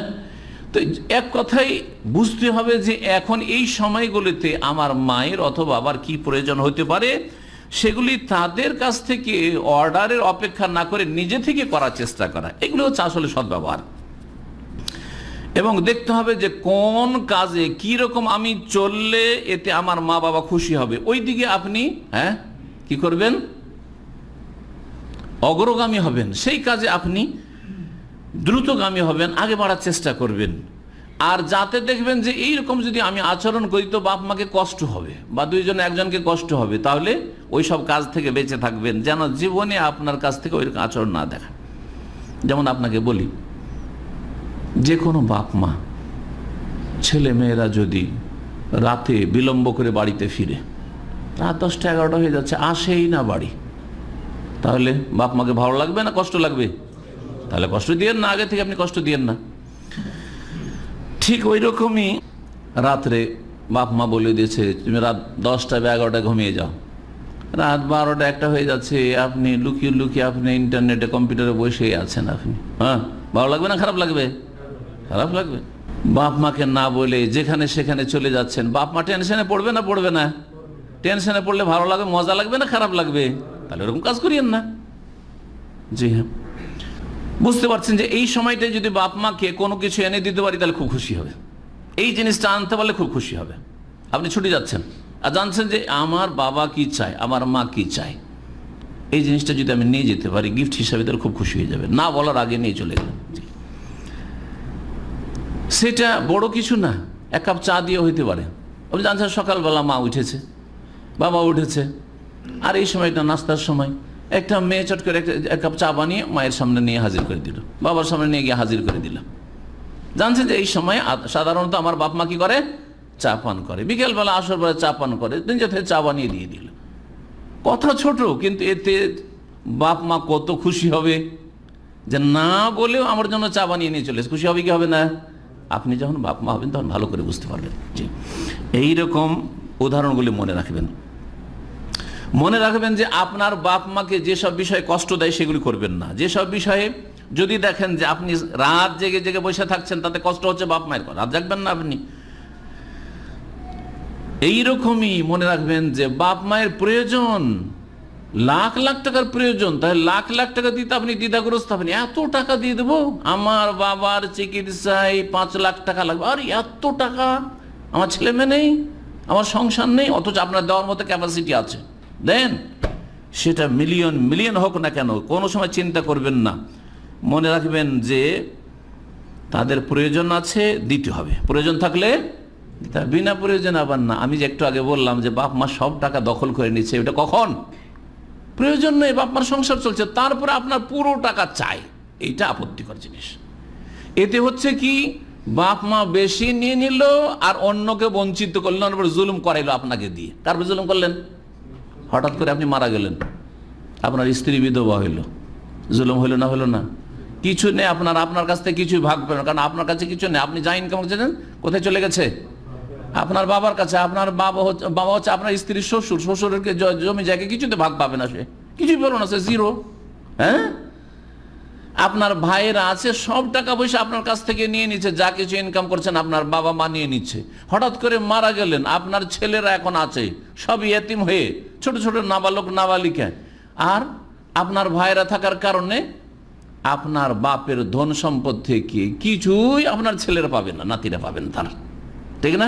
তো এক কথাই বুঝতে হবে যে এখন এই সময়গুলিতে আমার মায়ের অথবা আবার কি প্রয়োজন হতে পারে সেগুলি তাদের কাছ থেকে অর্ডারের অপেক্ষা না করে নিজে থেকে করার চেষ্টা করা এগুলো হচ্ছে আসলে সদ্ব্যবহার এবং দেখতে হবে যে কোন কাজে কি রকম আমি চললে এতে আমার মা বাবা খুশি হবে ওই দিকে আপনি হ্যাঁ কি করবেন অগ্রগামী হবেন সেই কাজে আপনি দ্রুতগামী হবেন আগে বাড়ার চেষ্টা করবেন আর যাতে দেখবেন যে এইরকম যদি আমি আচরণ করি তো বাপ মাকে কষ্ট হবে বা দুইজন একজনকে কষ্ট হবে তাহলে ওই সব কাজ থেকে বেঁচে থাকবেন যেন জীবনে আপনার কাছ থেকে ওইরকম আচরণ না দেখা যেমন আপনাকে বলি যে কোনো বাপ মা ছেলে মেয়েরা যদি রাতে বিলম্ব করে বাড়িতে ফিরে রাত দশটা এগারোটা হয়ে যাচ্ছে আসেই না বাড়ি তাহলে বাপ মাকে ভালো লাগবে না কষ্ট লাগবে তাহলে কষ্ট দিয়েন না আগে থেকে আপনি কষ্ট দিয়েন না ঠিক ওই রকমই রাত্রে বাপ মা বলে দিয়েছে তুমি রাত দশটা বা এগারোটা ঘুমিয়ে যাও রাত বারোটা একটা হয়ে যাচ্ছে আপনি লুকিয়ে লুকিয়ে আপনি ইন্টারনেটে কম্পিউটারে বসেই আছেন আপনি হ্যাঁ ভালো লাগবে না খারাপ লাগবে খারাপ লাগবে বাপ মাকে না বলে যেখানে সেখানে চলে যাচ্ছেন বাপ মা টেনশনে পড়বে না পড়বে না টেনশনে পড়লে ভালো লাগবে মজা লাগবে না খারাপ লাগবে তাহলে ওরকম কাজ করিয়েন না জি হ্যাঁ বুঝতে পারছেন যে এই সময়টা যদি বাপ মাকে কোনো কিছু এনে দিতে পারি তাহলে খুব খুশি হবে এই জিনিসটা আনতে পারলে খুব খুশি হবে আপনি ছুটি যাচ্ছেন আর জানছেন যে আমার বাবা কি চায় আমার মা কি চায় এই জিনিসটা যদি আমি নিয়ে যেতে পারি গিফট হিসাবে তাহলে খুব খুশি হয়ে যাবে না বলার আগে নিয়ে চলে গেলাম সেটা বড় কিছু না এক কাপ চা দিয়ে হইতে পারে আপনি জানছেন সকালবেলা মা উঠেছে বাবা উঠেছে আর এই সময়টা নাস্তার সময় একটা মেয়ে চট করে এক কাপ চা বানিয়ে মায়ের সামনে নিয়ে হাজির করে দিল বাবার সামনে নিয়ে গিয়ে হাজির করে দিলাম জানছে যে এই সময় সাধারণত আমার বাপ মা কি করে চা পান করে বিকেলবেলা আসর বেলা চা পান করে নিজেতে চা বানিয়ে দিয়ে দিল কথা ছোট কিন্তু এতে বাপ মা কত খুশি হবে যে না বলেও আমার জন্য চা বানিয়ে নিয়ে চলে খুশি হবে কি হবে না আপনি যখন বাপ মা হবেন তখন ভালো করে বুঝতে পারবেন জি এইরকম উদাহরণগুলি মনে রাখবেন মনে রাখবেন যে আপনার বাপ মাকে যেসব বিষয়ে কষ্ট দেয় সেগুলি করবেন না যেসব বিষয়ে যদি দেখেন যে আপনি রাত জেগে জেগে বসে থাকছেন তাতে কষ্ট হচ্ছে বাপ মায়ের রাত জাগবেন না আপনি এইরকমই মনে রাখবেন যে বাপ মায়ের প্রয়োজন লাখ লাখ টাকার প্রয়োজন তাহলে লাখ লাখ টাকা দিতে আপনি দ্বিধাগ্রস্ত হবেন এত টাকা দিয়ে দেবো আমার বাবার চিকিৎসায় পাঁচ লাখ টাকা লাগবে আর এত টাকা আমার ছেলে মেয়ে নেই আমার সংসার নেই অথচ আপনার দেওয়ার মতো ক্যাপাসিটি আছে দেন সেটা মিলিয়ন মিলিয়ন হোক না কেন কোনো সময় চিন্তা করবেন না মনে রাখবেন যে তাদের প্রয়োজন আছে দিতে হবে প্রয়োজন থাকলে তা বিনা প্রয়োজন আবার না আমি যে একটু আগে বললাম যে বাপ মা সব টাকা দখল করে নিচ্ছে এটা কখন প্রয়োজন নেই বাপ মার সংসার চলছে তারপরে আপনার পুরো টাকা চাই এইটা আপত্তিকর জিনিস এতে হচ্ছে কি বাপ মা বেশি নিয়ে নিল আর অন্যকে বঞ্চিত করলেন জুলুম করাইলো আপনাকে দিয়ে তারপর জুলুম করলেন হঠাৎ করে আপনি মারা গেলেন আপনার স্ত্রী বিধবা হইল জুলুম হইল না হলো না কিছু নেই আপনার আপনার কাছ থেকে কিছুই ভাগ পেল কারণ আপনার কাছে কিছু নেই আপনি যা ইনকাম করছেন কোথায় চলে গেছে আপনার বাবার কাছে আপনার বাবা হচ্ছে বাবা হচ্ছে আপনার স্ত্রীর শ্বশুর শ্বশুরের জমি জায়গায় কিছুতে ভাগ পাবে না সে কিছুই পেলো না সে জিরো হ্যাঁ আপনার ভাইয়েরা আছে সব টাকা পয়সা আপনার কাছ থেকে নিয়ে নিচ্ছে যা কিছু ইনকাম করছেন আপনার বাবা মা নিয়ে নিচ্ছে হঠাৎ করে মারা গেলেন আপনার ছেলেরা এখন আছে সব এতিম হয়ে ছোট ছোট নাবালক নাবালিকা আর আপনার ভাইরা থাকার কারণে আপনার বাপের ধন সম্পদ থেকে কিছুই আপনার ছেলেরা পাবেন না নাতিরা পাবেন তার ঠিক না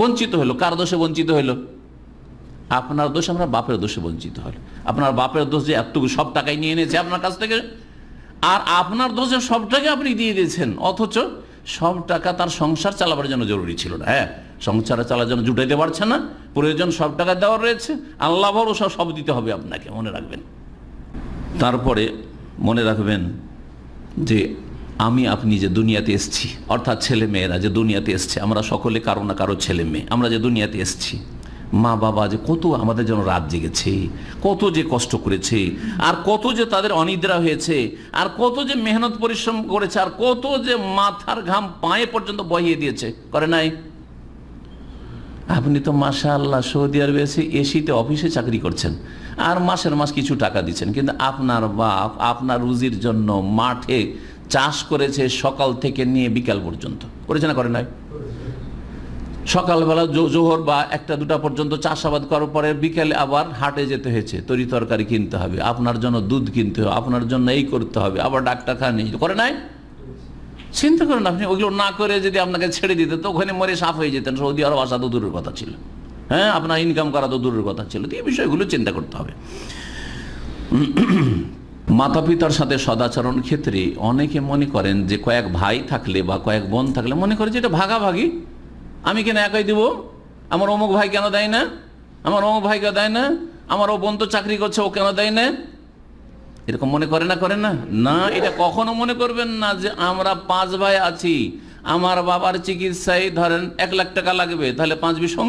বঞ্চিত হলো কার দোষে বঞ্চিত হলো আপনার দোষ আপনার বাপের দোষে বঞ্চিত হলো আপনার বাপের দোষ যে এতটুকু সব টাকাই নিয়ে নিয়েছে আপনার কাছ থেকে আর আপনার দোষে সব টাকা আপনি দিয়ে দিয়েছেন অথচ সব টাকা তার সংসার চালাবার জন্য জরুরি ছিল না হ্যাঁ সংসার চালার জন্য জুটাইতে পারছে না প্রয়োজন সব টাকা দেওয়ার রয়েছে আল্লাহ সব সব দিতে হবে আপনাকে মনে রাখবেন তারপরে মনে রাখবেন যে আমি আপনি যে দুনিয়াতে এসছি অর্থাৎ ছেলে মেয়েরা যে দুনিয়াতে এসছে আমরা সকলে কারো না কারো ছেলে মেয়ে আমরা যে দুনিয়াতে এসছি মা বাবা যে কত আমাদের জন্য রাত জেগেছে কত যে কষ্ট করেছে আর কত যে তাদের অনিদ্রা হয়েছে আর কত যে মেহনত পরিশ্রম করেছে আর কত যে মাথার ঘাম পায়ে পর্যন্ত বহিয়ে দিয়েছে করে নাই আপনি তো মাসা আল্লাহ সৌদি আরবে এসে এসিতে অফিসে চাকরি করছেন আর মাসের মাস কিছু টাকা দিচ্ছেন কিন্তু আপনার বাপ আপনার রুজির জন্য মাঠে চাষ করেছে সকাল থেকে নিয়ে বিকাল পর্যন্ত করেছে না করে নাই সকালবেলা জোহর বা একটা দুটা পর্যন্ত চাষাবাদ করার পরে বিকেলে আবার হাটে যেতে হয়েছে তরি তরকারি কিনতে হবে আপনার জন্য দুধ কিনতে হবে আপনার জন্য এই করতে হবে আবার ডাক্তার খানি করে নাই চিন্তা করেন আপনি ওগুলো না করে যদি আপনাকে ছেড়ে দিতে তো ওখানে মরে সাফ হয়ে যেতেন সৌদি আরব আসা তো দূরের কথা ছিল হ্যাঁ আপনার ইনকাম করা তো দূরের কথা ছিল তো এই বিষয়গুলো চিন্তা করতে হবে মাতা পিতার সাথে সদাচরণ ক্ষেত্রে অনেকে মনে করেন যে কয়েক ভাই থাকলে বা কয়েক বোন থাকলে মনে করে যে এটা ভাগাভাগি আমি কেন একাই দিব আমার অমুক ভাই কেন দেয় না আমার অমুক কেন দেয় না আমার ও বোন তো চাকরি করছে ও কেন দেয় না এরকম মনে করে না করে না না এটা কখনো মনে করবেন না যে আমরা পাঁচ ভাই আছি আমার বাবার চিকিৎসায় ধরেন এক লাখ টাকা লাগবে তাহলে পাঁচ বিষম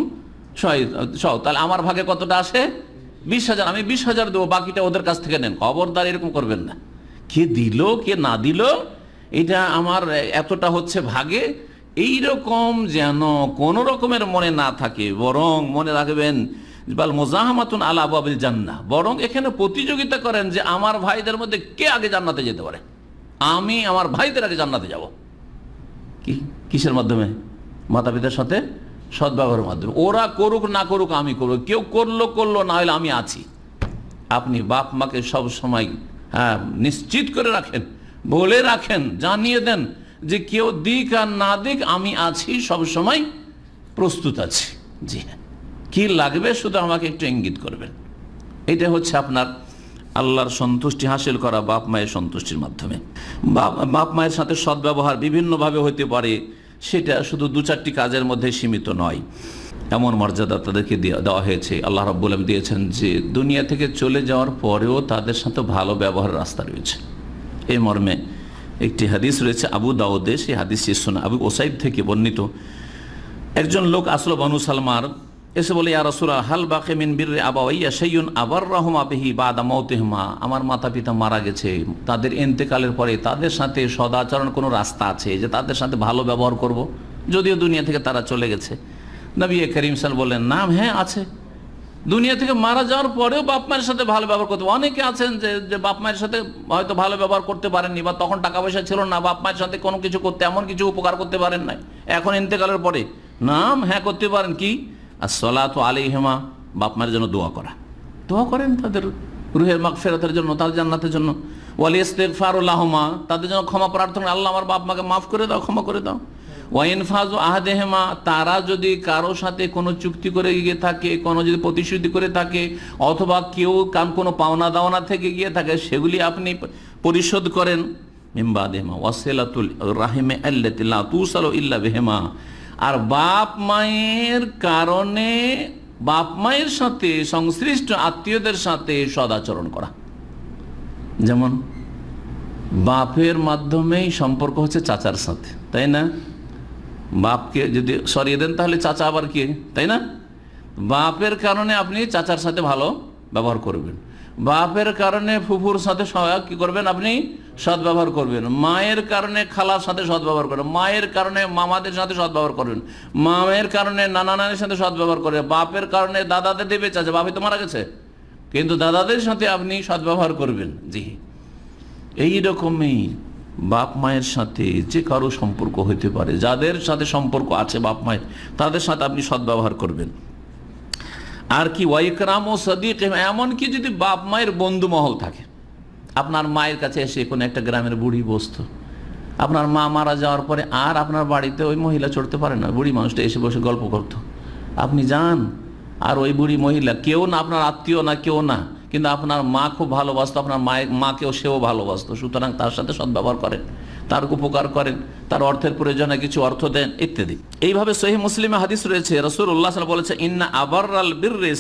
ছয় তাহলে আমার ভাগে কতটা আসে বিশ হাজার আমি বিশ হাজার দেবো বাকিটা ওদের কাছ থেকে নেন খবরদার এরকম করবেন না কে দিল কে না দিল এটা আমার এতটা হচ্ছে ভাগে এইরকম যেন কোনো রকমের মনে না থাকে বরং মনে রাখবেন বাল মোজাহমাতুন আলা আবাবিল জান্না বরং এখানে প্রতিযোগিতা করেন যে আমার ভাইদের মধ্যে কে আগে জান্নাতে যেতে পারে আমি আমার ভাইদের আগে জান্নাতে যাব কি কিসের মাধ্যমে মাতা পিতার সাথে সদ্ব্যবহারের মাধ্যমে ওরা করুক না করুক আমি করুক কেউ করলো করলো না হলে আমি আছি আপনি বাপ মাকে সব সময় হ্যাঁ নিশ্চিত করে রাখেন বলে রাখেন জানিয়ে দেন যে কেউ দিক আর না দিক আমি আছি সব সময় প্রস্তুত আছি জি হ্যাঁ কি লাগবে শুধু আমাকে একটু ইঙ্গিত করবেন এটা হচ্ছে আপনার আল্লাহর সন্তুষ্টি হাসিল করা বাপ মায়ের সন্তুষ্টির মাধ্যমে বাপ মায়ের সাথে সদ্ব্যবহার বিভিন্নভাবে হইতে পারে সেটা শুধু দু চারটি কাজের মধ্যে সীমিত নয় এমন মর্যাদা তাদেরকে দেওয়া হয়েছে আল্লাহ রব্বুলাম দিয়েছেন যে দুনিয়া থেকে চলে যাওয়ার পরেও তাদের সাথে ভালো ব্যবহার রাস্তা রয়েছে এই মর্মে একটি হাদিস রয়েছে আবু দাউদে সেই হাদিস শোনা আবু ওসাইব থেকে বর্ণিত একজন লোক আসলো বানু সালমার এসে বলে আরসুরা হাল বাকে মিন বীর আবাইয়া সেইন আবার রহমা বা দা মৌতেহমা আমার মাতা পিতা মারা গেছে তাদের এন্তেকালের পরে তাদের সাথে সদাচরণ কোনো রাস্তা আছে যে তাদের সাথে ভালো ব্যবহার করব যদিও দুনিয়া থেকে তারা চলে গেছে নবী করিম সাল বললেন নাম হ্যাঁ আছে দুনিয়া থেকে মারা যাওয়ার পরেও বাপ মায়ের সাথে ভালো ব্যবহার করতে অনেকে আছেন যে যে বাপ মায়ের সাথে হয়তো ভালো ব্যবহার করতে পারেননি বা তখন টাকা পয়সা ছিল না বাপ মায়ের সাথে কোনো কিছু করতে এমন কিছু উপকার করতে পারেন নাই এখন ইন্তেকালের পরে নাম হ্যাঁ করতে পারেন কি আর সলাত আলী হেমা বাপ মায়ের জন্য দোয়া করা দোয়া করেন তাদের রুহের মাগ ফেরতের জন্য তাদের জান্নাতের জন্য ওয়ালিয়াস্তেক ফারুল্লাহমা তাদের জন্য ক্ষমা প্রার্থনা আল্লাহ আমার বাপ মাকে মাফ করে দাও ক্ষমা করে দাও ওয়াইনফাজ তারা যদি কারো সাথে কোনো চুক্তি করে গিয়ে থাকে কোনো যদি প্রতিশ্রুতি করে থাকে অথবা কেউ কান কোনো পাওনা দাওনা থেকে গিয়ে থাকে সেগুলি আপনি পরিশোধ করেন রাহেমে আর বাপ মায়ের কারণে বাপ মায়ের সাথে সংশ্লিষ্ট আত্মীয়দের সাথে সদাচরণ করা যেমন বাপের মাধ্যমেই সম্পর্ক হচ্ছে চাচার সাথে তাই না বাপকে যদি সরিয়ে দেন তাহলে চাচা আবার কে তাই না বাপের কারণে আপনি চাচার সাথে ভালো ব্যবহার করবেন বাপের কারণে ফুফুর সাথে কি করবেন আপনি সৎ ব্যবহার করবেন মায়ের কারণে খালার সাথে সৎ ব্যবহার করবেন মায়ের কারণে মামাদের সাথে সৎ ব্যবহার করবেন মামের কারণে নানা নানির সাথে সৎ ব্যবহার করবেন বাপের কারণে দাদাদের দেবে চাচা বাপে তো মারা গেছে কিন্তু দাদাদের সাথে আপনি সৎ ব্যবহার করবেন জি এই বাপ মায়ের সাথে যে কারো সম্পর্ক হইতে পারে যাদের সাথে সম্পর্ক আছে বাপ মায়ের তাদের সাথে আপনি সদ্ব্যবহার করবেন আর কি ওয়াইকরাম ও সদিক এমনকি যদি বাপ মায়ের বন্ধু মহল থাকে আপনার মায়ের কাছে এসে কোনো একটা গ্রামের বুড়ি বসতো আপনার মা মারা যাওয়ার পরে আর আপনার বাড়িতে ওই মহিলা চড়তে পারে না বুড়ি মানুষটা এসে বসে গল্প করত আপনি যান আর ওই বুড়ি মহিলা কেউ না আপনার আত্মীয় না কেউ না কিন্তু আপনার মা খুব ভালোবাসতো আপনার মায়ের মাকেও সেও ভালোবাসতো সুতরাং তার সাথে সদ্ব্যবহার করেন তার উপকার করেন তার অর্থের প্রয়োজনে কিছু অর্থ দেন ইত্যাদি এইভাবে সহি মুসলিমে হাদিস রয়েছে রসুল উল্লাহ বলেছে ইন্না আবার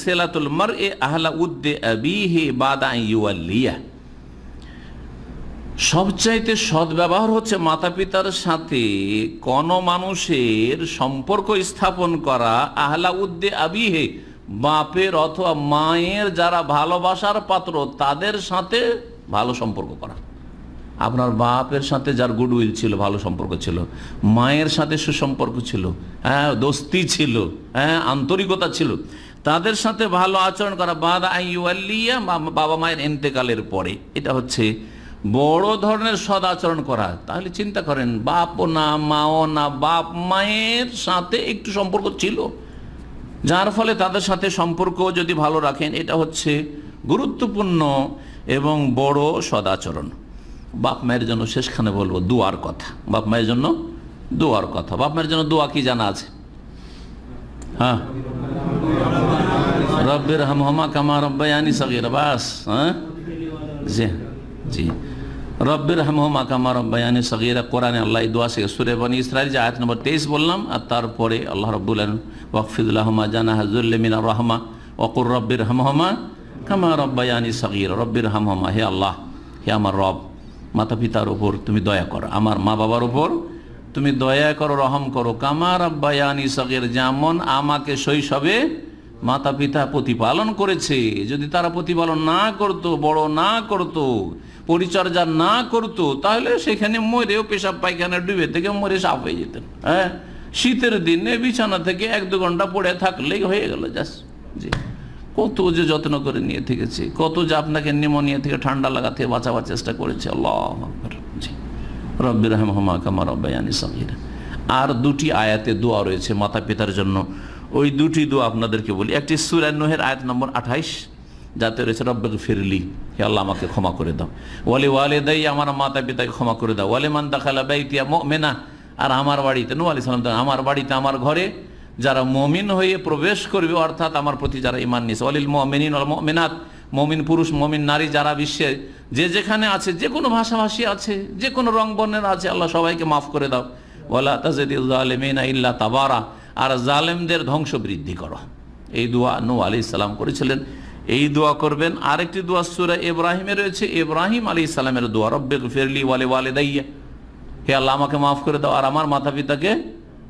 সেলাতুল মর এ আহলা উদ্দে বাদিয়া বাদা ইউয়াল্লিয়া সবচাইতে সদ্ব্যবহার হচ্ছে মাতা পিতার সাথে কোন মানুষের সম্পর্ক স্থাপন করা আহলা উদ্দে আবিহে বাপের অথবা মায়ের যারা ভালোবাসার পাত্র তাদের সাথে ভালো সম্পর্ক করা আপনার বাপের সাথে যার গুডউইল ছিল ভালো সম্পর্ক ছিল মায়ের সাথে সুসম্পর্ক ছিল হ্যাঁ দোস্তি ছিল হ্যাঁ আন্তরিকতা ছিল তাদের সাথে ভালো আচরণ করা বাদ আইয়ালিয়া বাবা মায়ের এন্তেকালের পরে এটা হচ্ছে বড় ধরনের সদ আচরণ করা তাহলে চিন্তা করেন বাপ না মাও না বাপ মায়ের সাথে একটু সম্পর্ক ছিল যার ফলে তাদের সাথে সম্পর্ক যদি ভালো রাখেন এটা হচ্ছে গুরুত্বপূর্ণ এবং বড় সদাচরণ বাপ মায়ের জন্য শেষখানে বলবো দুয়ার কথা বাপ মায়ের জন্য দুয়ার কথা বাপ মায়ের জন্য দোয়া কি জানা আছে হ্যাঁ রব্বের হামহমা কামা আনি সগির বাস হ্যাঁ জি জি রব্বের হামহমা আকামা রব্বায়ানি সগিরা কোরআনে আল্লাহ দোয়া শেখ সুরে বনি ইসরায়েল যে আয়াত নম্বর তেইশ বললাম আর তারপরে আল্লাহ রব্বুল ওয়াকফিদুল্লাহমা জানা হাজুল্লিমিনা রহমা অকুর রব্বির হামহমা কামা রব্বায়ানি সগির রব্বির হামহমা হে আল্লাহ হে আমার রব মাতা পিতার উপর তুমি দয়া করো আমার মা বাবার উপর তুমি দয়া করো রহম করো কামা রব্বায়ানি সগির যেমন আমাকে শৈশবে মাতা পিতা প্রতিপালন করেছে যদি তারা প্রতিপালন না করত বড় না করত পরিচর্যা না করত তাহলে সেখানে মরেও পেশাব পায়খানা ডুবে থেকে মরে সাপ হয়ে যেতেন হ্যাঁ শীতের দিনে বিছানা থেকে এক দু ঘন্টা পড়ে থাকলেই হয়ে গেল জাস জি কত যে যত্ন করে নিয়ে থেকেছে কত যে আপনাকে নিমোনিয়া থেকে ঠান্ডা লাগা থেকে বাঁচাবার চেষ্টা করেছে জি আর দুটি আয়াতে দোয়া রয়েছে মাতা পিতার জন্য ওই দুটি দু আপনাদেরকে বলি একটি নোহের আয়াত নম্বর আঠাইশ যাতে রয়েছে রব্বাকে ফিরলি হে আল্লাহ আমাকে ক্ষমা করে দাও ওয়ালে ওয়ালে দাই আমার মাতা পিতাকে ক্ষমা করে দাও ওয়ালে মান দাখালা বাইতিয়া মেনা আর আমার বাড়িতে নু আলি সালাম আমার বাড়িতে আমার ঘরে যারা মমিন হয়ে প্রবেশ করবে অর্থাৎ আমার প্রতি যারা ইমান নিয়েছে অলিল মমিন মেনাত মমিন পুরুষ মমিন নারী যারা বিশ্বে যে যেখানে আছে যে কোনো ভাষাভাষী আছে যে কোনো রং বর্ণের আছে আল্লাহ সবাইকে মাফ করে দাও ওয়ালা তাজেদ আলমিনা ইল্লা তাবারা আর জালেমদের ধ্বংস বৃদ্ধি করো এই দোয়া নৌ আলি সালাম করেছিলেন এই দোয়া করবেন আরেকটি দোয়া সুরা ইব্রাহিমে রয়েছে ইব্রাহিম আলি ইসলামের দোয়া রব্বে ফেরলি ওয়ালে ওয়ালে দাইয়া হে আল্লাহ আমাকে মাফ করে দাও আর আমার মাতা পিতাকে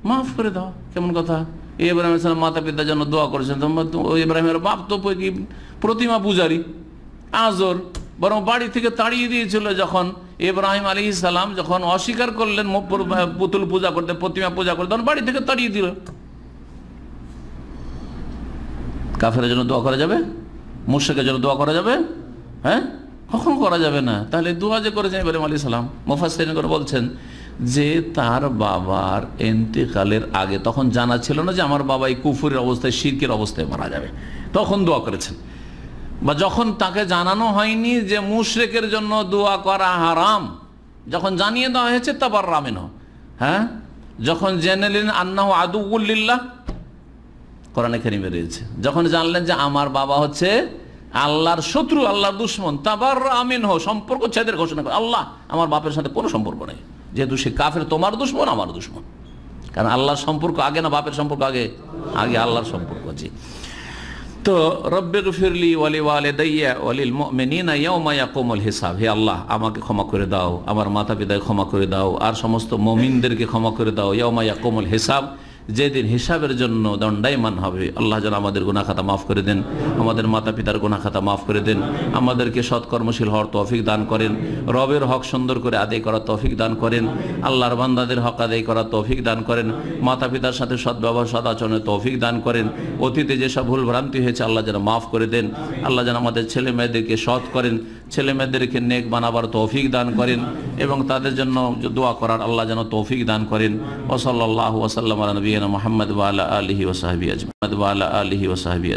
মাফ করে দাও কেমন কথা এব্রাহিম ইসলাম মাতা পিতার জন্য দোয়া করেছেন এব্রাহিমের বাপ তো প্রতিমা পূজারী আজর বরং বাড়ি থেকে তাড়িয়ে দিয়েছিল যখন ইব্রাহিম আলী ইসলাম যখন অস্বীকার করলেন পুতুল পূজা করতে প্রতিমা পূজা করতে তখন বাড়ি থেকে তাড়িয়ে দিল কাফের জন্য দোয়া করা যাবে মুর্শেকের জন্য দোয়া করা যাবে হ্যাঁ কখন করা যাবে না তাহলে দোয়া যে করেছেন ইব্রাহিম আলী সালাম মোফাসিন করে বলছেন যে তার বাবার এন্তেকালের আগে তখন জানা ছিল না যে আমার বাবা এই কুফুরের অবস্থায় শিরকের অবস্থায় মারা যাবে তখন দোয়া করেছেন বা যখন তাকে জানানো হয়নি যে মুশরেকের জন্য দোয়া করা হারাম যখন জানিয়ে দেওয়া হয়েছে তাবার রামেন হ্যাঁ যখন জেনে নিলেন আদু আদুগুল্লিল্লাহ কোরআনে খেরিমে বেরিয়েছে যখন জানলেন যে আমার বাবা হচ্ছে আল্লাহর শত্রু আল্লাহর দুশ্মন তাবার আমিন হো সম্পর্ক ছেদের ঘোষণা করে আল্লাহ আমার বাপের সাথে কোনো সম্পর্ক নেই যেহেতু সে কাফের তোমার দুশ্মন আমার দুশ্মন কারণ আল্লাহর সম্পর্ক আগে না বাপের সম্পর্ক আগে আগে আল্লাহর সম্পর্ক আছে তো রব্বের ফিরলি ওয়ালি ওয়ালে দইয়া ওয়ালিল মেনিনা ইয়মায়া কোমল হিসাব হে আল্লাহ আমাকে ক্ষমা করে দাও আমার মাতা পিতাকে ক্ষমা করে দাও আর সমস্ত মমিনদেরকে ক্ষমা করে দাও ইয়মায়া কোমল হিসাব যেদিন হিসাবের জন্য দণ্ডায়মান হবে আল্লাহ যেন আমাদের গুণাখাতা মাফ করে দেন আমাদের মাতা পিতার গুণাখাতা মাফ করে দেন আমাদেরকে সৎকর্মশীল হওয়ার তৌফিক দান করেন রবের হক সুন্দর করে আদায় করার তৌফিক দান করেন আল্লাহর বান্দাদের হক আদায় করার তৌফিক দান করেন মাতা পিতার সাথে সদ্ব্যবহার আচরণের তৌফিক দান করেন অতীতে যেসব ভুল ভ্রান্তি হয়েছে আল্লাহ যেন মাফ করে দেন আল্লাহ যেন আমাদের ছেলে মেয়েদেরকে সৎ করেন ছেলে মেয়েদেরকে নেক বানাবার তৌফিক দান করেন এবং তাদের জন্য দোয়া করার আল্লাহ যেন তৌফিক দান করেন ওসল্লাহ ওসাল্লাম নবী نبینا محمد والا علی و صحبی اجمد والا علی و صحبی